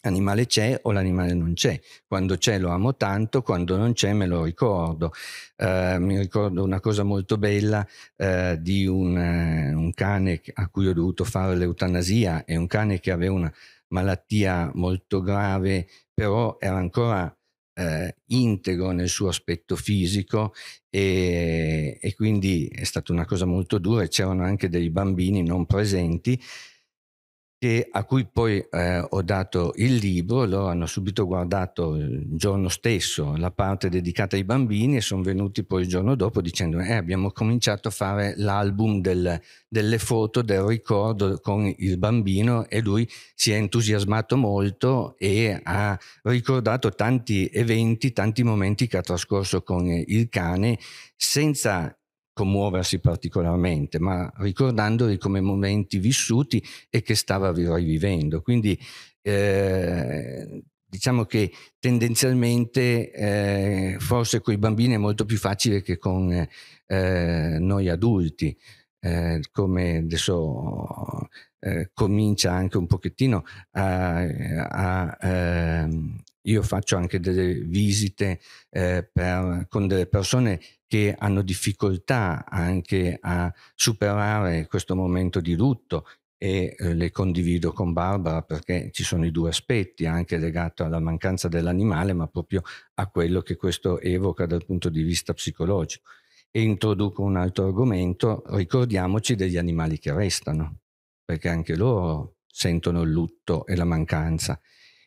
L'animale c'è o l'animale non c'è. Quando c'è lo amo tanto, quando non c'è me lo ricordo. Eh, mi ricordo una cosa molto bella eh, di un, eh, un, cane a cui ho dovuto fare l'eutanasia. È un cane che aveva una malattia molto grave, però era ancora eh, integro nel suo aspetto fisico e, e quindi è stata una cosa molto dura. C'erano anche dei bambini non presenti che, a cui poi eh, ho dato il libro, loro hanno subito guardato il giorno stesso la parte dedicata ai bambini e sono venuti poi il giorno dopo dicendo eh, abbiamo cominciato a fare l'album del, delle foto del ricordo con il bambino e lui si è entusiasmato molto e ha ricordato tanti eventi, tanti momenti che ha trascorso con il cane senza commuoversi particolarmente, ma ricordandoli come momenti vissuti e che stava rivivendo. Quindi eh, diciamo che tendenzialmente eh, forse con i bambini è molto più facile che con eh, noi adulti, eh, come adesso eh, comincia anche un pochettino a, a ehm, io faccio anche delle visite eh, per, con delle persone che hanno difficoltà anche a superare questo momento di lutto e eh, le condivido con Barbara perché ci sono i due aspetti, anche legato alla mancanza dell'animale, ma proprio a quello che questo evoca dal punto di vista psicologico. E introduco un altro argomento, ricordiamoci degli animali che restano, perché anche loro sentono il lutto e la mancanza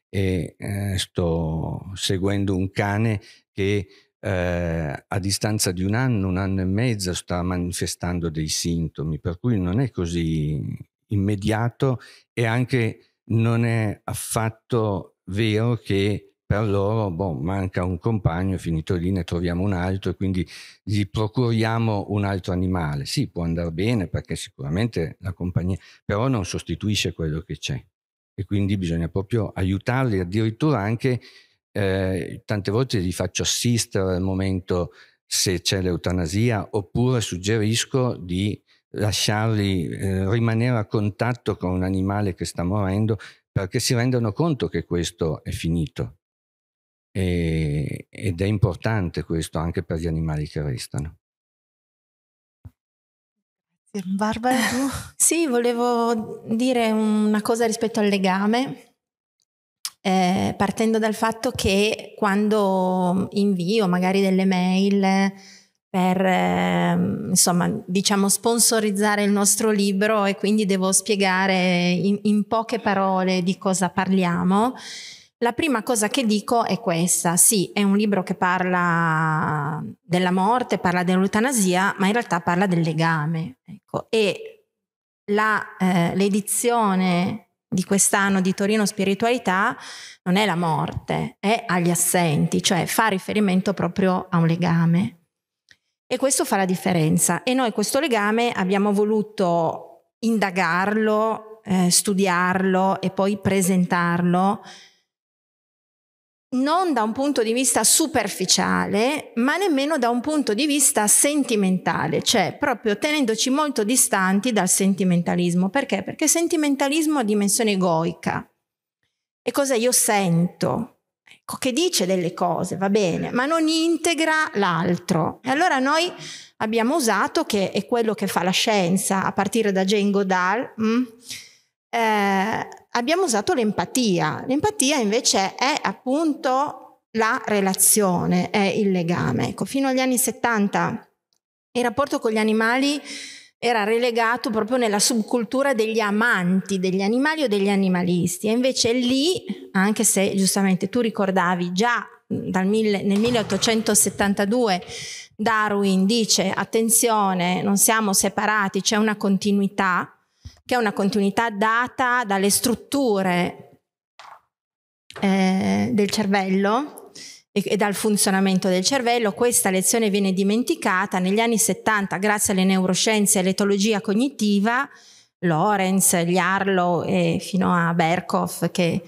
e eh, sto seguendo un cane che eh, a distanza di un anno, un anno e mezzo sta manifestando dei sintomi, per cui non è così immediato e anche non è affatto vero che per loro boh, manca un compagno, finito lì ne troviamo un altro e quindi gli procuriamo un altro animale. Sì, può andare bene perché sicuramente la compagnia, però non sostituisce quello che c'è e quindi bisogna proprio aiutarli, addirittura anche eh, tante volte li faccio assistere al momento se c'è l'eutanasia oppure suggerisco di lasciarli eh, rimanere a contatto con un animale che sta morendo perché si rendono conto che questo è finito e, ed è importante questo anche per gli animali che restano. Barbara, tu? sì, volevo dire una cosa rispetto al legame. Eh, partendo dal fatto che quando invio magari delle mail per eh, insomma diciamo sponsorizzare il nostro libro e quindi devo spiegare in, in poche parole di cosa parliamo la prima cosa che dico è questa, sì, è un libro che parla della morte, parla dell'eutanasia, ma in realtà parla del legame. Ecco. E la, eh, l'edizione di quest'anno di Torino Spiritualità non è la morte, è agli assenti, cioè fa riferimento proprio a un legame. E questo fa la differenza. E noi questo legame abbiamo voluto indagarlo, eh, studiarlo e poi presentarlo non da un punto di vista superficiale, ma nemmeno da un punto di vista sentimentale, cioè proprio tenendoci molto distanti dal sentimentalismo. Perché? Perché sentimentalismo ha dimensione egoica. E cosa io sento? Ecco, che dice delle cose, va bene, ma non integra l'altro. E allora noi abbiamo usato, che è quello che fa la scienza, a partire da Jane Goddard, mh, mm? eh, abbiamo usato l'empatia. L'empatia invece è appunto la relazione, è il legame. Ecco, fino agli anni 70 il rapporto con gli animali era relegato proprio nella subcultura degli amanti degli animali o degli animalisti. E invece lì, anche se giustamente tu ricordavi già dal mille, nel 1872 Darwin dice attenzione, non siamo separati, c'è una continuità, che è una continuità data dalle strutture eh, del cervello e, e dal funzionamento del cervello. Questa lezione viene dimenticata negli anni 70 grazie alle neuroscienze e all'etologia cognitiva, Lorenz, gli Arlo e fino a Berkoff che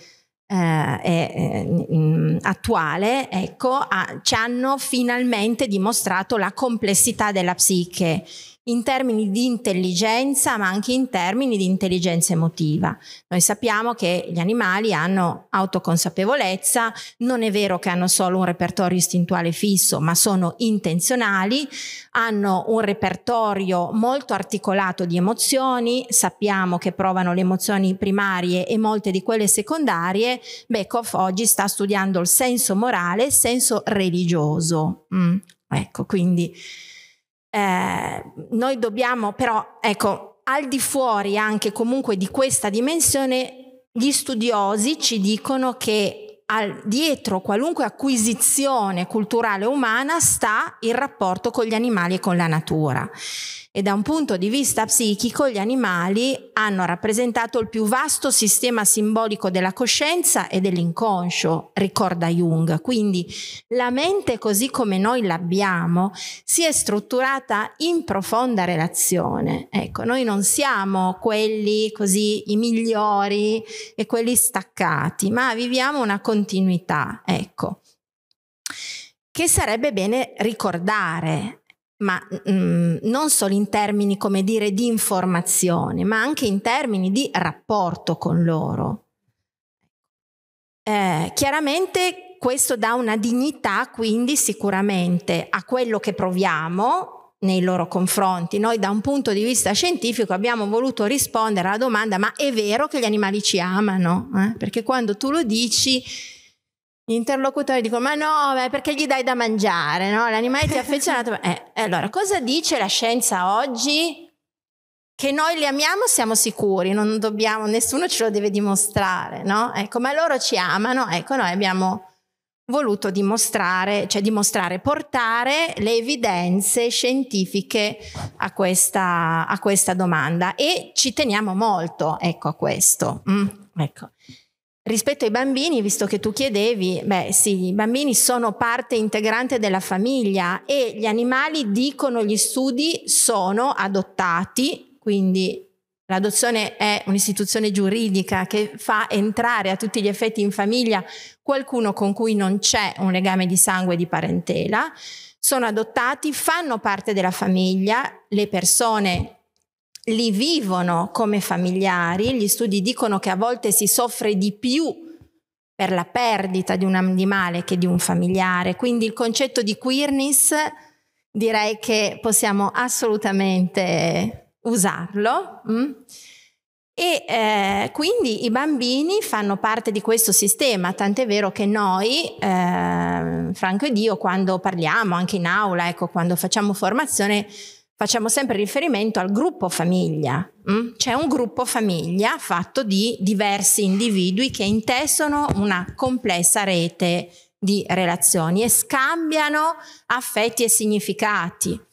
eh, eh, attuale, ecco, ha, ci hanno finalmente dimostrato la complessità della psiche in termini di intelligenza, ma anche in termini di intelligenza emotiva. Noi sappiamo che gli animali hanno autoconsapevolezza, non è vero che hanno solo un repertorio istintuale fisso, ma sono intenzionali, hanno un repertorio molto articolato di emozioni, sappiamo che provano le emozioni primarie e molte di quelle secondarie. Bekoff oggi sta studiando il senso morale, il senso religioso. Mm, ecco, quindi eh, noi dobbiamo però, ecco, al di fuori anche comunque di questa dimensione, gli studiosi ci dicono che al, dietro qualunque acquisizione culturale umana sta il rapporto con gli animali e con la natura e da un punto di vista psichico gli animali hanno rappresentato il più vasto sistema simbolico della coscienza e dell'inconscio, ricorda Jung. Quindi la mente così come noi l'abbiamo si è strutturata in profonda relazione. Ecco, noi non siamo quelli così i migliori e quelli staccati, ma viviamo una continuità, ecco, che sarebbe bene ricordare, ma mh, mm, non solo in termini, come dire, di informazione, ma anche in termini di rapporto con loro. Eh, chiaramente questo dà una dignità quindi sicuramente a quello che proviamo nei loro confronti. Noi da un punto di vista scientifico abbiamo voluto rispondere alla domanda ma è vero che gli animali ci amano? Eh? Perché quando tu lo dici gli interlocutori dicono ma no beh, perché gli dai da mangiare no? ti ha affezionato eh, allora cosa dice la scienza oggi che noi li amiamo siamo sicuri non dobbiamo nessuno ce lo deve dimostrare no? ecco ma loro ci amano ecco noi abbiamo voluto dimostrare cioè dimostrare portare le evidenze scientifiche a questa, a questa domanda e ci teniamo molto ecco a questo mm, ecco Rispetto ai bambini, visto che tu chiedevi, beh sì, i bambini sono parte integrante della famiglia e gli animali, dicono gli studi, sono adottati, quindi l'adozione è un'istituzione giuridica che fa entrare a tutti gli effetti in famiglia qualcuno con cui non c'è un legame di sangue e di parentela, sono adottati, fanno parte della famiglia, le persone li vivono come familiari, gli studi dicono che a volte si soffre di più per la perdita di un animale che di un familiare, quindi il concetto di queerness direi che possiamo assolutamente usarlo. Mm? E eh, quindi i bambini fanno parte di questo sistema, tant'è vero che noi, eh, Franco ed io, quando parliamo anche in aula, ecco, quando facciamo formazione, facciamo sempre riferimento al gruppo famiglia. Mm? C'è un gruppo famiglia fatto di diversi individui che intessono una complessa rete di relazioni e scambiano affetti e significati.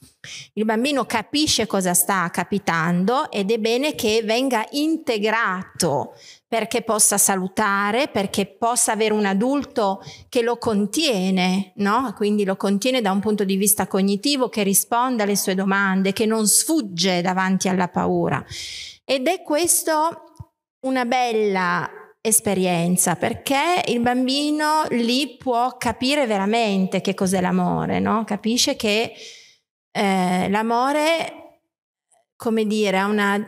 Il bambino capisce cosa sta capitando ed è bene che venga integrato perché possa salutare, perché possa avere un adulto che lo contiene, no? quindi lo contiene da un punto di vista cognitivo, che risponda alle sue domande, che non sfugge davanti alla paura. Ed è questa una bella esperienza perché il bambino lì può capire veramente che cos'è l'amore, no? capisce che eh, l'amore, come dire, ha una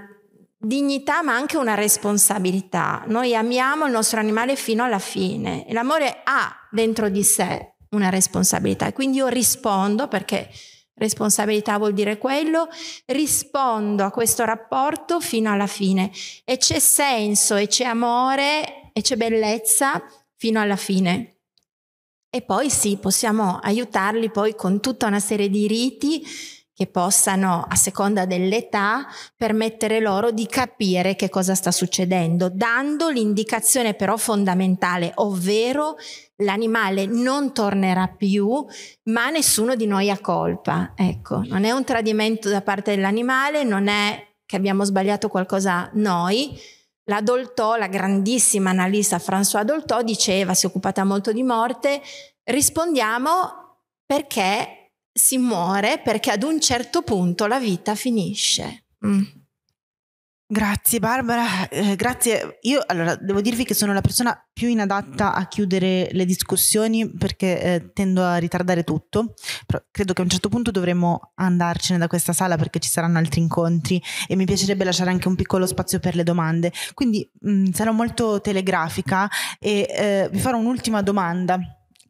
dignità ma anche una responsabilità. Noi amiamo il nostro animale fino alla fine e l'amore ha dentro di sé una responsabilità. Quindi io rispondo perché responsabilità vuol dire quello, rispondo a questo rapporto fino alla fine e c'è senso e c'è amore e c'è bellezza fino alla fine. E poi sì, possiamo aiutarli poi con tutta una serie di riti che possano, a seconda dell'età, permettere loro di capire che cosa sta succedendo, dando l'indicazione però fondamentale, ovvero l'animale non tornerà più, ma nessuno di noi ha colpa. Ecco, non è un tradimento da parte dell'animale, non è che abbiamo sbagliato qualcosa noi, la Dolto, la grandissima analista François Dolto, diceva, si è occupata molto di morte, rispondiamo perché si muore, perché ad un certo punto la vita finisce. Mm. Grazie Barbara, eh, grazie. Io allora devo dirvi che sono la persona più inadatta a chiudere le discussioni perché eh, tendo a ritardare tutto, però credo che a un certo punto dovremmo andarcene da questa sala perché ci saranno altri incontri e mi piacerebbe lasciare anche un piccolo spazio per le domande. Quindi mh, mm, sarò molto telegrafica e eh, vi farò un'ultima domanda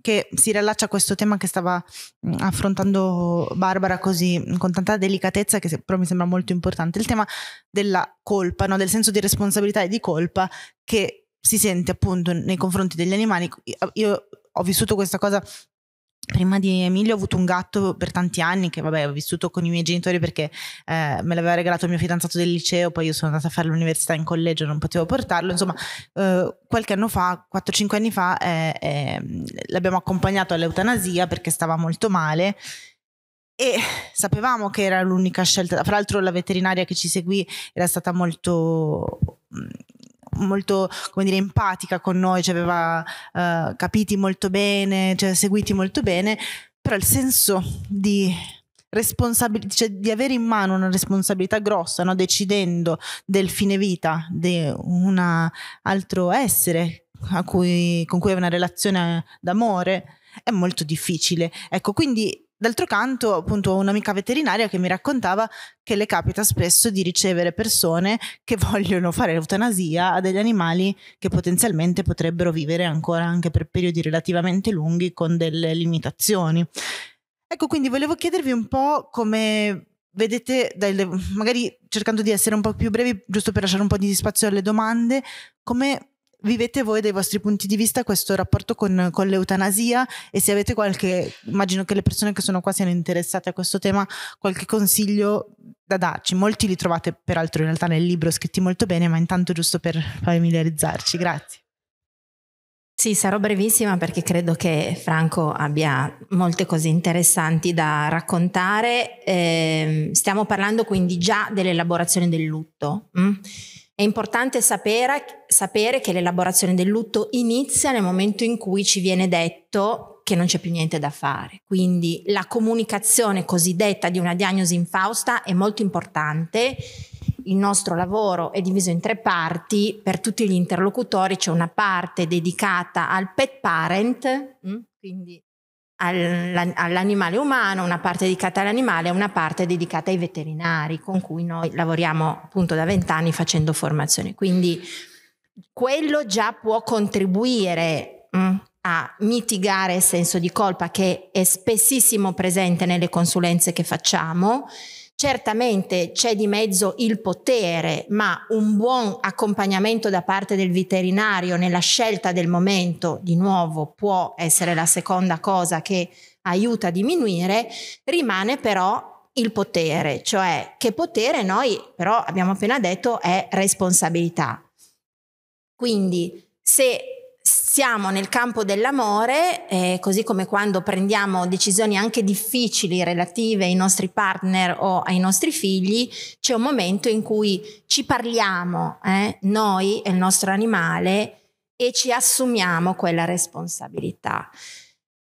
che si rilaccia a questo tema che stava mm, affrontando Barbara così mm, con tanta delicatezza che però mi sembra molto importante, il tema della colpa, no? del senso di responsabilità e di colpa che si sente appunto nei confronti degli animali. Io ho vissuto questa cosa Prima di Emilio ho avuto un gatto per tanti anni che vabbè ho vissuto con i miei genitori perché eh, me l'aveva regalato mio fidanzato del liceo, poi io sono andata a fare l'università in collegio, non potevo portarlo, insomma eh, qualche anno fa, 4-5 anni fa, eh, eh, l'abbiamo accompagnato all'eutanasia perché stava molto male e sapevamo che era l'unica scelta, fra l'altro la veterinaria che ci seguì era stata molto mm, molto come dire empatica con noi ci cioè aveva eh, capiti molto bene ci cioè ha seguiti molto bene però il senso di responsabilità cioè di avere in mano una responsabilità grossa no? decidendo del fine vita di un altro essere cui, con cui hai una relazione d'amore è molto difficile ecco quindi D'altro canto, appunto, ho un'amica veterinaria che mi raccontava che le capita spesso di ricevere persone che vogliono fare eutanasia a degli animali che potenzialmente potrebbero vivere ancora anche per periodi relativamente lunghi con delle limitazioni. Ecco, quindi volevo chiedervi un po' come vedete, magari cercando di essere un po' più brevi, giusto per lasciare un po' di spazio alle domande, come vivete voi dai vostri punti di vista questo rapporto con, con, l'eutanasia e se avete qualche, immagino che le persone che sono qua siano interessate a questo tema, qualche consiglio da darci. Molti li trovate peraltro in realtà nel libro scritti molto bene, ma intanto giusto per familiarizzarci. Grazie. Sì, sarò brevissima perché credo che Franco abbia molte cose interessanti da raccontare. Eh, stiamo parlando quindi già dell'elaborazione del lutto. Mh? Mm? È importante sapere, sapere che l'elaborazione del lutto inizia nel momento in cui ci viene detto che non c'è più niente da fare. Quindi la comunicazione cosiddetta di una diagnosi infausta è molto importante. Il nostro lavoro è diviso in tre parti, per tutti gli interlocutori c'è una parte dedicata al pet parent, mm, quindi all'animale umano, una parte dedicata all'animale e una parte dedicata ai veterinari con cui noi lavoriamo appunto da vent'anni facendo formazione. Quindi quello già può contribuire mm, a mitigare il senso di colpa che è spessissimo presente nelle consulenze che facciamo Certamente c'è di mezzo il potere, ma un buon accompagnamento da parte del veterinario nella scelta del momento, di nuovo, può essere la seconda cosa che aiuta a diminuire, rimane però il potere, cioè che potere noi però abbiamo appena detto è responsabilità. Quindi se siamo nel campo dell'amore, eh, così come quando prendiamo decisioni anche difficili relative ai nostri partner o ai nostri figli, c'è un momento in cui ci parliamo, eh, noi e il nostro animale, e ci assumiamo quella responsabilità.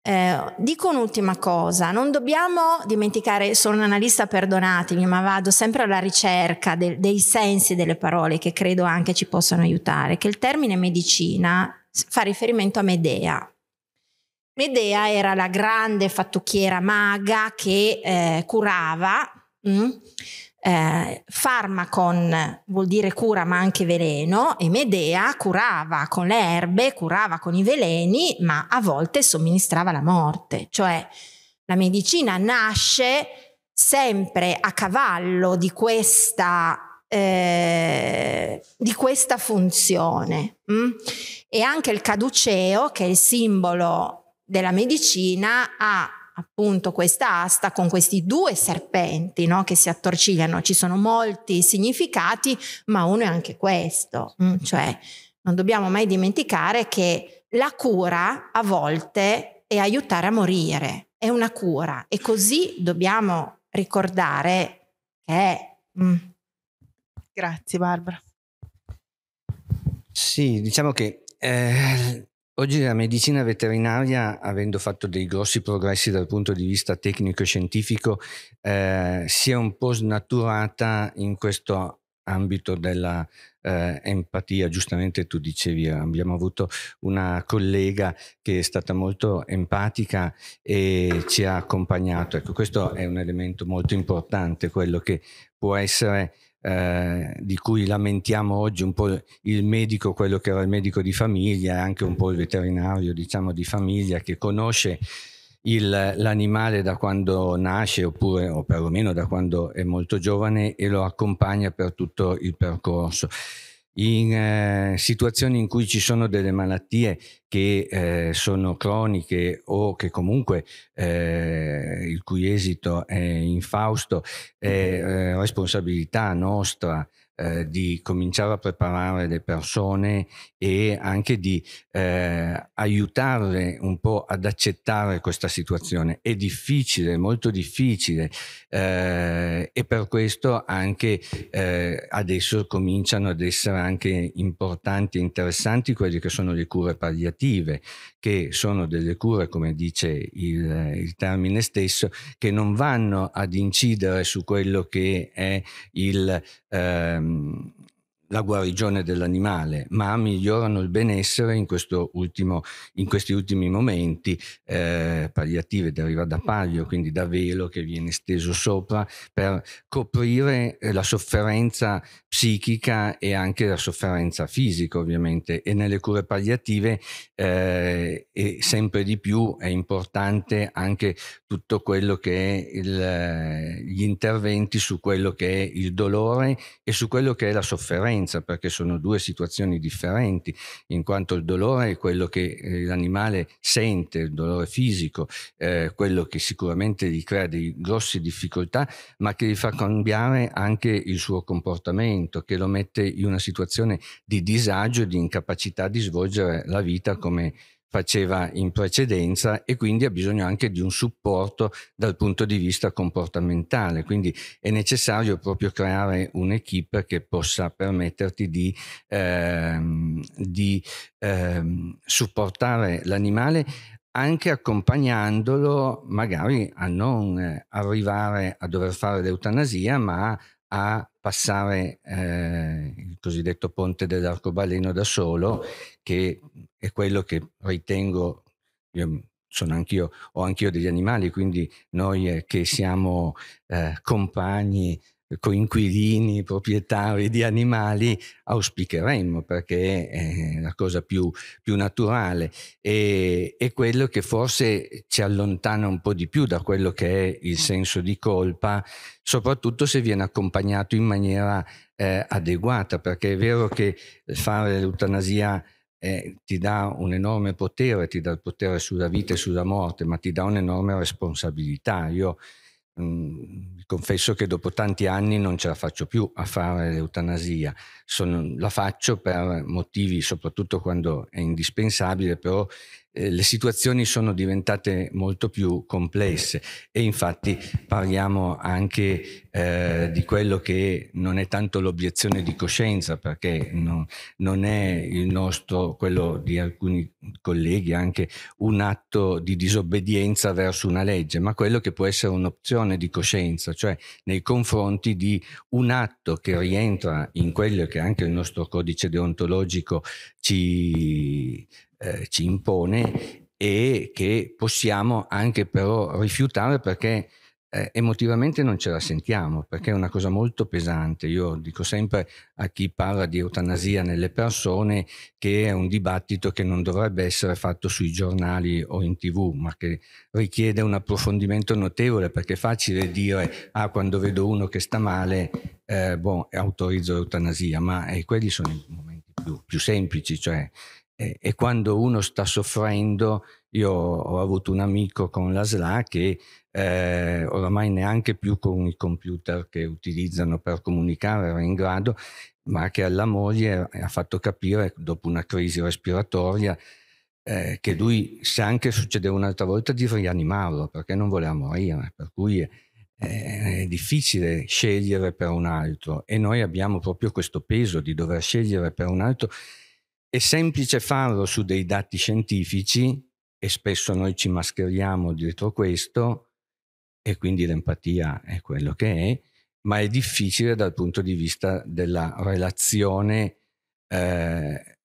Eh, dico un'ultima cosa, non dobbiamo dimenticare, sono un analista, perdonatemi, ma vado sempre alla ricerca de- dei sensi delle parole che credo anche ci possano aiutare, che il termine medicina fa riferimento a Medea. Medea era la grande fattucchiera maga che eh, curava, mh, mm, eh, farmacon vuol dire cura ma anche veleno, e Medea curava con le erbe, curava con i veleni, ma a volte somministrava la morte. Cioè la medicina nasce sempre a cavallo di questa, eh, di questa funzione. Mh? Mm? e anche il caduceo, che è il simbolo della medicina, ha appunto questa asta con questi due serpenti no? che si attorcigliano. Ci sono molti significati, ma uno è anche questo, mm, cioè non dobbiamo mai dimenticare che la cura a volte è aiutare a morire, è una cura e così dobbiamo ricordare che è... Mm. Grazie Barbara. Sì, diciamo che eh, oggi la medicina veterinaria, avendo fatto dei grossi progressi dal punto di vista tecnico e scientifico, eh, si è un po' snaturata in questo ambito della eh, empatia. Giustamente tu dicevi, eh, abbiamo avuto una collega che è stata molto empatica e ci ha accompagnato. Ecco, questo è un elemento molto importante, quello che può essere eh, di cui lamentiamo oggi un po' il medico, quello che era il medico di famiglia, e anche un po' il veterinario, diciamo, di famiglia che conosce il, l'animale da quando nasce oppure o perlomeno da quando è molto giovane e lo accompagna per tutto il percorso in eh, situazioni in cui ci sono delle malattie che eh, sono croniche o che comunque eh, il cui esito è infausto, è eh, responsabilità nostra eh, di cominciare a preparare le persone e anche di eh, aiutarle un po' ad accettare questa situazione. È difficile, molto difficile eh, e per questo anche eh, adesso cominciano ad essere anche importanti e interessanti quelle che sono le cure palliative che sono delle cure, come dice il, il, termine stesso, che non vanno ad incidere su quello che è il, ehm, la guarigione dell'animale, ma migliorano il benessere in, ultimo, in questi ultimi momenti. Eh, palliative deriva da paglio, quindi da velo che viene steso sopra per coprire eh, la sofferenza psichica e anche la sofferenza fisica, ovviamente. E nelle cure palliative eh, sempre di più è importante anche tutto quello che è il, gli interventi su quello che è il dolore e su quello che è la sofferenza sofferenza perché sono due situazioni differenti in quanto il dolore è quello che eh, l'animale sente, il dolore fisico, eh, quello che sicuramente gli crea delle grosse difficoltà ma che gli fa cambiare anche il suo comportamento, che lo mette in una situazione di disagio, di incapacità di svolgere la vita come faceva in precedenza e quindi ha bisogno anche di un supporto dal punto di vista comportamentale. Quindi è necessario proprio creare un'equipe che possa permetterti di, ehm, di ehm, supportare l'animale anche accompagnandolo magari a non eh, arrivare a dover fare l'eutanasia, ma a passare eh, il cosiddetto ponte dell'arcobaleno da solo, che è quello che ritengo, sono anch'io, ho anch'io degli animali, quindi noi eh, che siamo eh, compagni coinquilini, proprietari di animali, auspicheremmo perché è la cosa più, più naturale e, è quello che forse ci allontana un po' di più da quello che è il senso di colpa, soprattutto se viene accompagnato in maniera eh, adeguata, perché è vero che fare l'eutanasia eh, ti dà un enorme potere, ti dà il potere sulla vita e sulla morte, ma ti dà un'enorme responsabilità. Io Mm, confesso che dopo tanti anni non ce la faccio più a fare l'eutanasia, Sono, la faccio per motivi, soprattutto quando è indispensabile, però eh, le situazioni sono diventate molto più complesse e infatti parliamo anche eh, di quello che non è tanto l'obiezione di coscienza perché non, non è il nostro, quello di alcuni colleghi, anche un atto di disobbedienza verso una legge, ma quello che può essere un'opzione di coscienza, cioè nei confronti di un atto che rientra in quello che anche il nostro codice deontologico ci eh, ci impone e che possiamo anche però rifiutare perché eh, emotivamente non ce la sentiamo, perché è una cosa molto pesante. Io dico sempre a chi parla di eutanasia nelle persone che è un dibattito che non dovrebbe essere fatto sui giornali o in tv, ma che richiede un approfondimento notevole, perché è facile dire, ah, quando vedo uno che sta male, eh, boh, autorizzo l'eutanasia, ma eh, quelli sono i momenti più, più semplici, cioè e, e quando uno sta soffrendo, io ho avuto un amico con la SLA che eh, oramai neanche più con i computer che utilizzano per comunicare era in grado, ma che alla moglie ha fatto capire, dopo una crisi respiratoria, eh, che lui, se anche succedeva un'altra volta, di rianimarlo perché non voleva morire. Per cui è, eh, è difficile scegliere per un altro e noi abbiamo proprio questo peso di dover scegliere per un altro è semplice farlo su dei dati scientifici e spesso noi ci mascheriamo dietro questo e quindi l'empatia è quello che è, ma è difficile dal punto di vista della relazione, eh,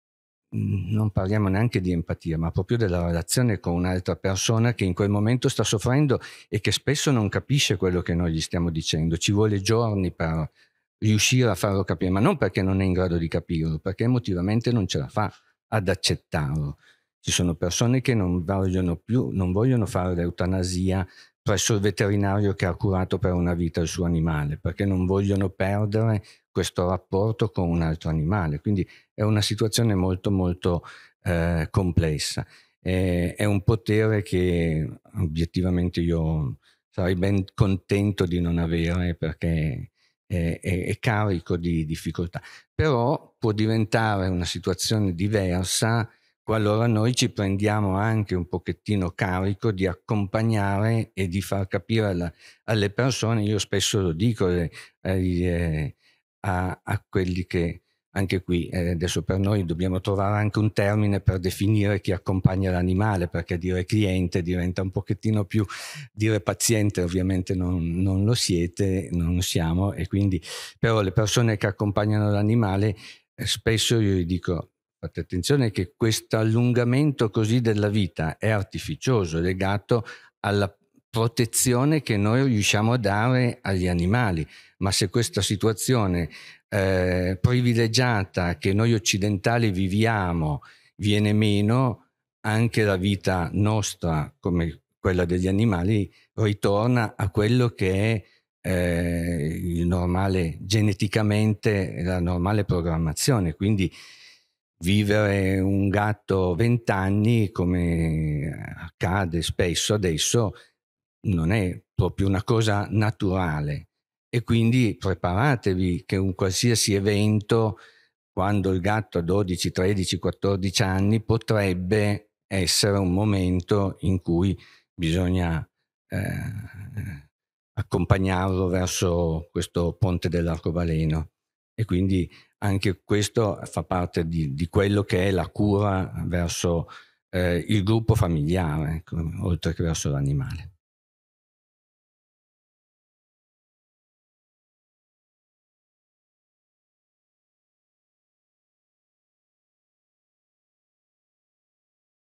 non parliamo neanche di empatia, ma proprio della relazione con un'altra persona che in quel momento sta soffrendo e che spesso non capisce quello che noi gli stiamo dicendo. Ci vuole giorni per riuscire a farlo capire, ma non perché non è in grado di capirlo, perché emotivamente non ce la fa ad accettarlo. Ci sono persone che non vogliono più, non vogliono fare l'eutanasia presso il veterinario che ha curato per una vita il suo animale, perché non vogliono perdere questo rapporto con un altro animale. Quindi è una situazione molto molto eh, complessa. È, è un potere che obiettivamente io sarei ben contento di non avere perché è, è, carico di difficoltà, però può diventare una situazione diversa qualora noi ci prendiamo anche un pochettino carico di accompagnare e di far capire alla, alle persone, io spesso lo dico eh, eh, a, a, quelli che anche qui, eh, adesso per noi dobbiamo trovare anche un termine per definire chi accompagna l'animale, perché dire cliente diventa un pochettino più dire paziente, ovviamente non, non lo siete, non lo siamo, e quindi però le persone che accompagnano l'animale, eh, spesso io gli dico fate attenzione che questo allungamento così della vita è artificioso, legato alla protezione che noi riusciamo a dare agli animali, ma se questa situazione eh, privilegiata che noi occidentali viviamo viene meno, anche la vita nostra, come quella degli animali, ritorna a quello che è eh, il normale geneticamente, la normale programmazione. Quindi vivere un gatto vent'anni, come accade spesso adesso, non è proprio una cosa naturale e quindi preparatevi che un qualsiasi evento, quando il gatto ha 12, 13, 14 anni, potrebbe essere un momento in cui bisogna eh, accompagnarlo verso questo ponte dell'arcobaleno. E quindi anche questo fa parte di, di quello che è la cura verso eh, il gruppo familiare, ecco, oltre che verso l'animale.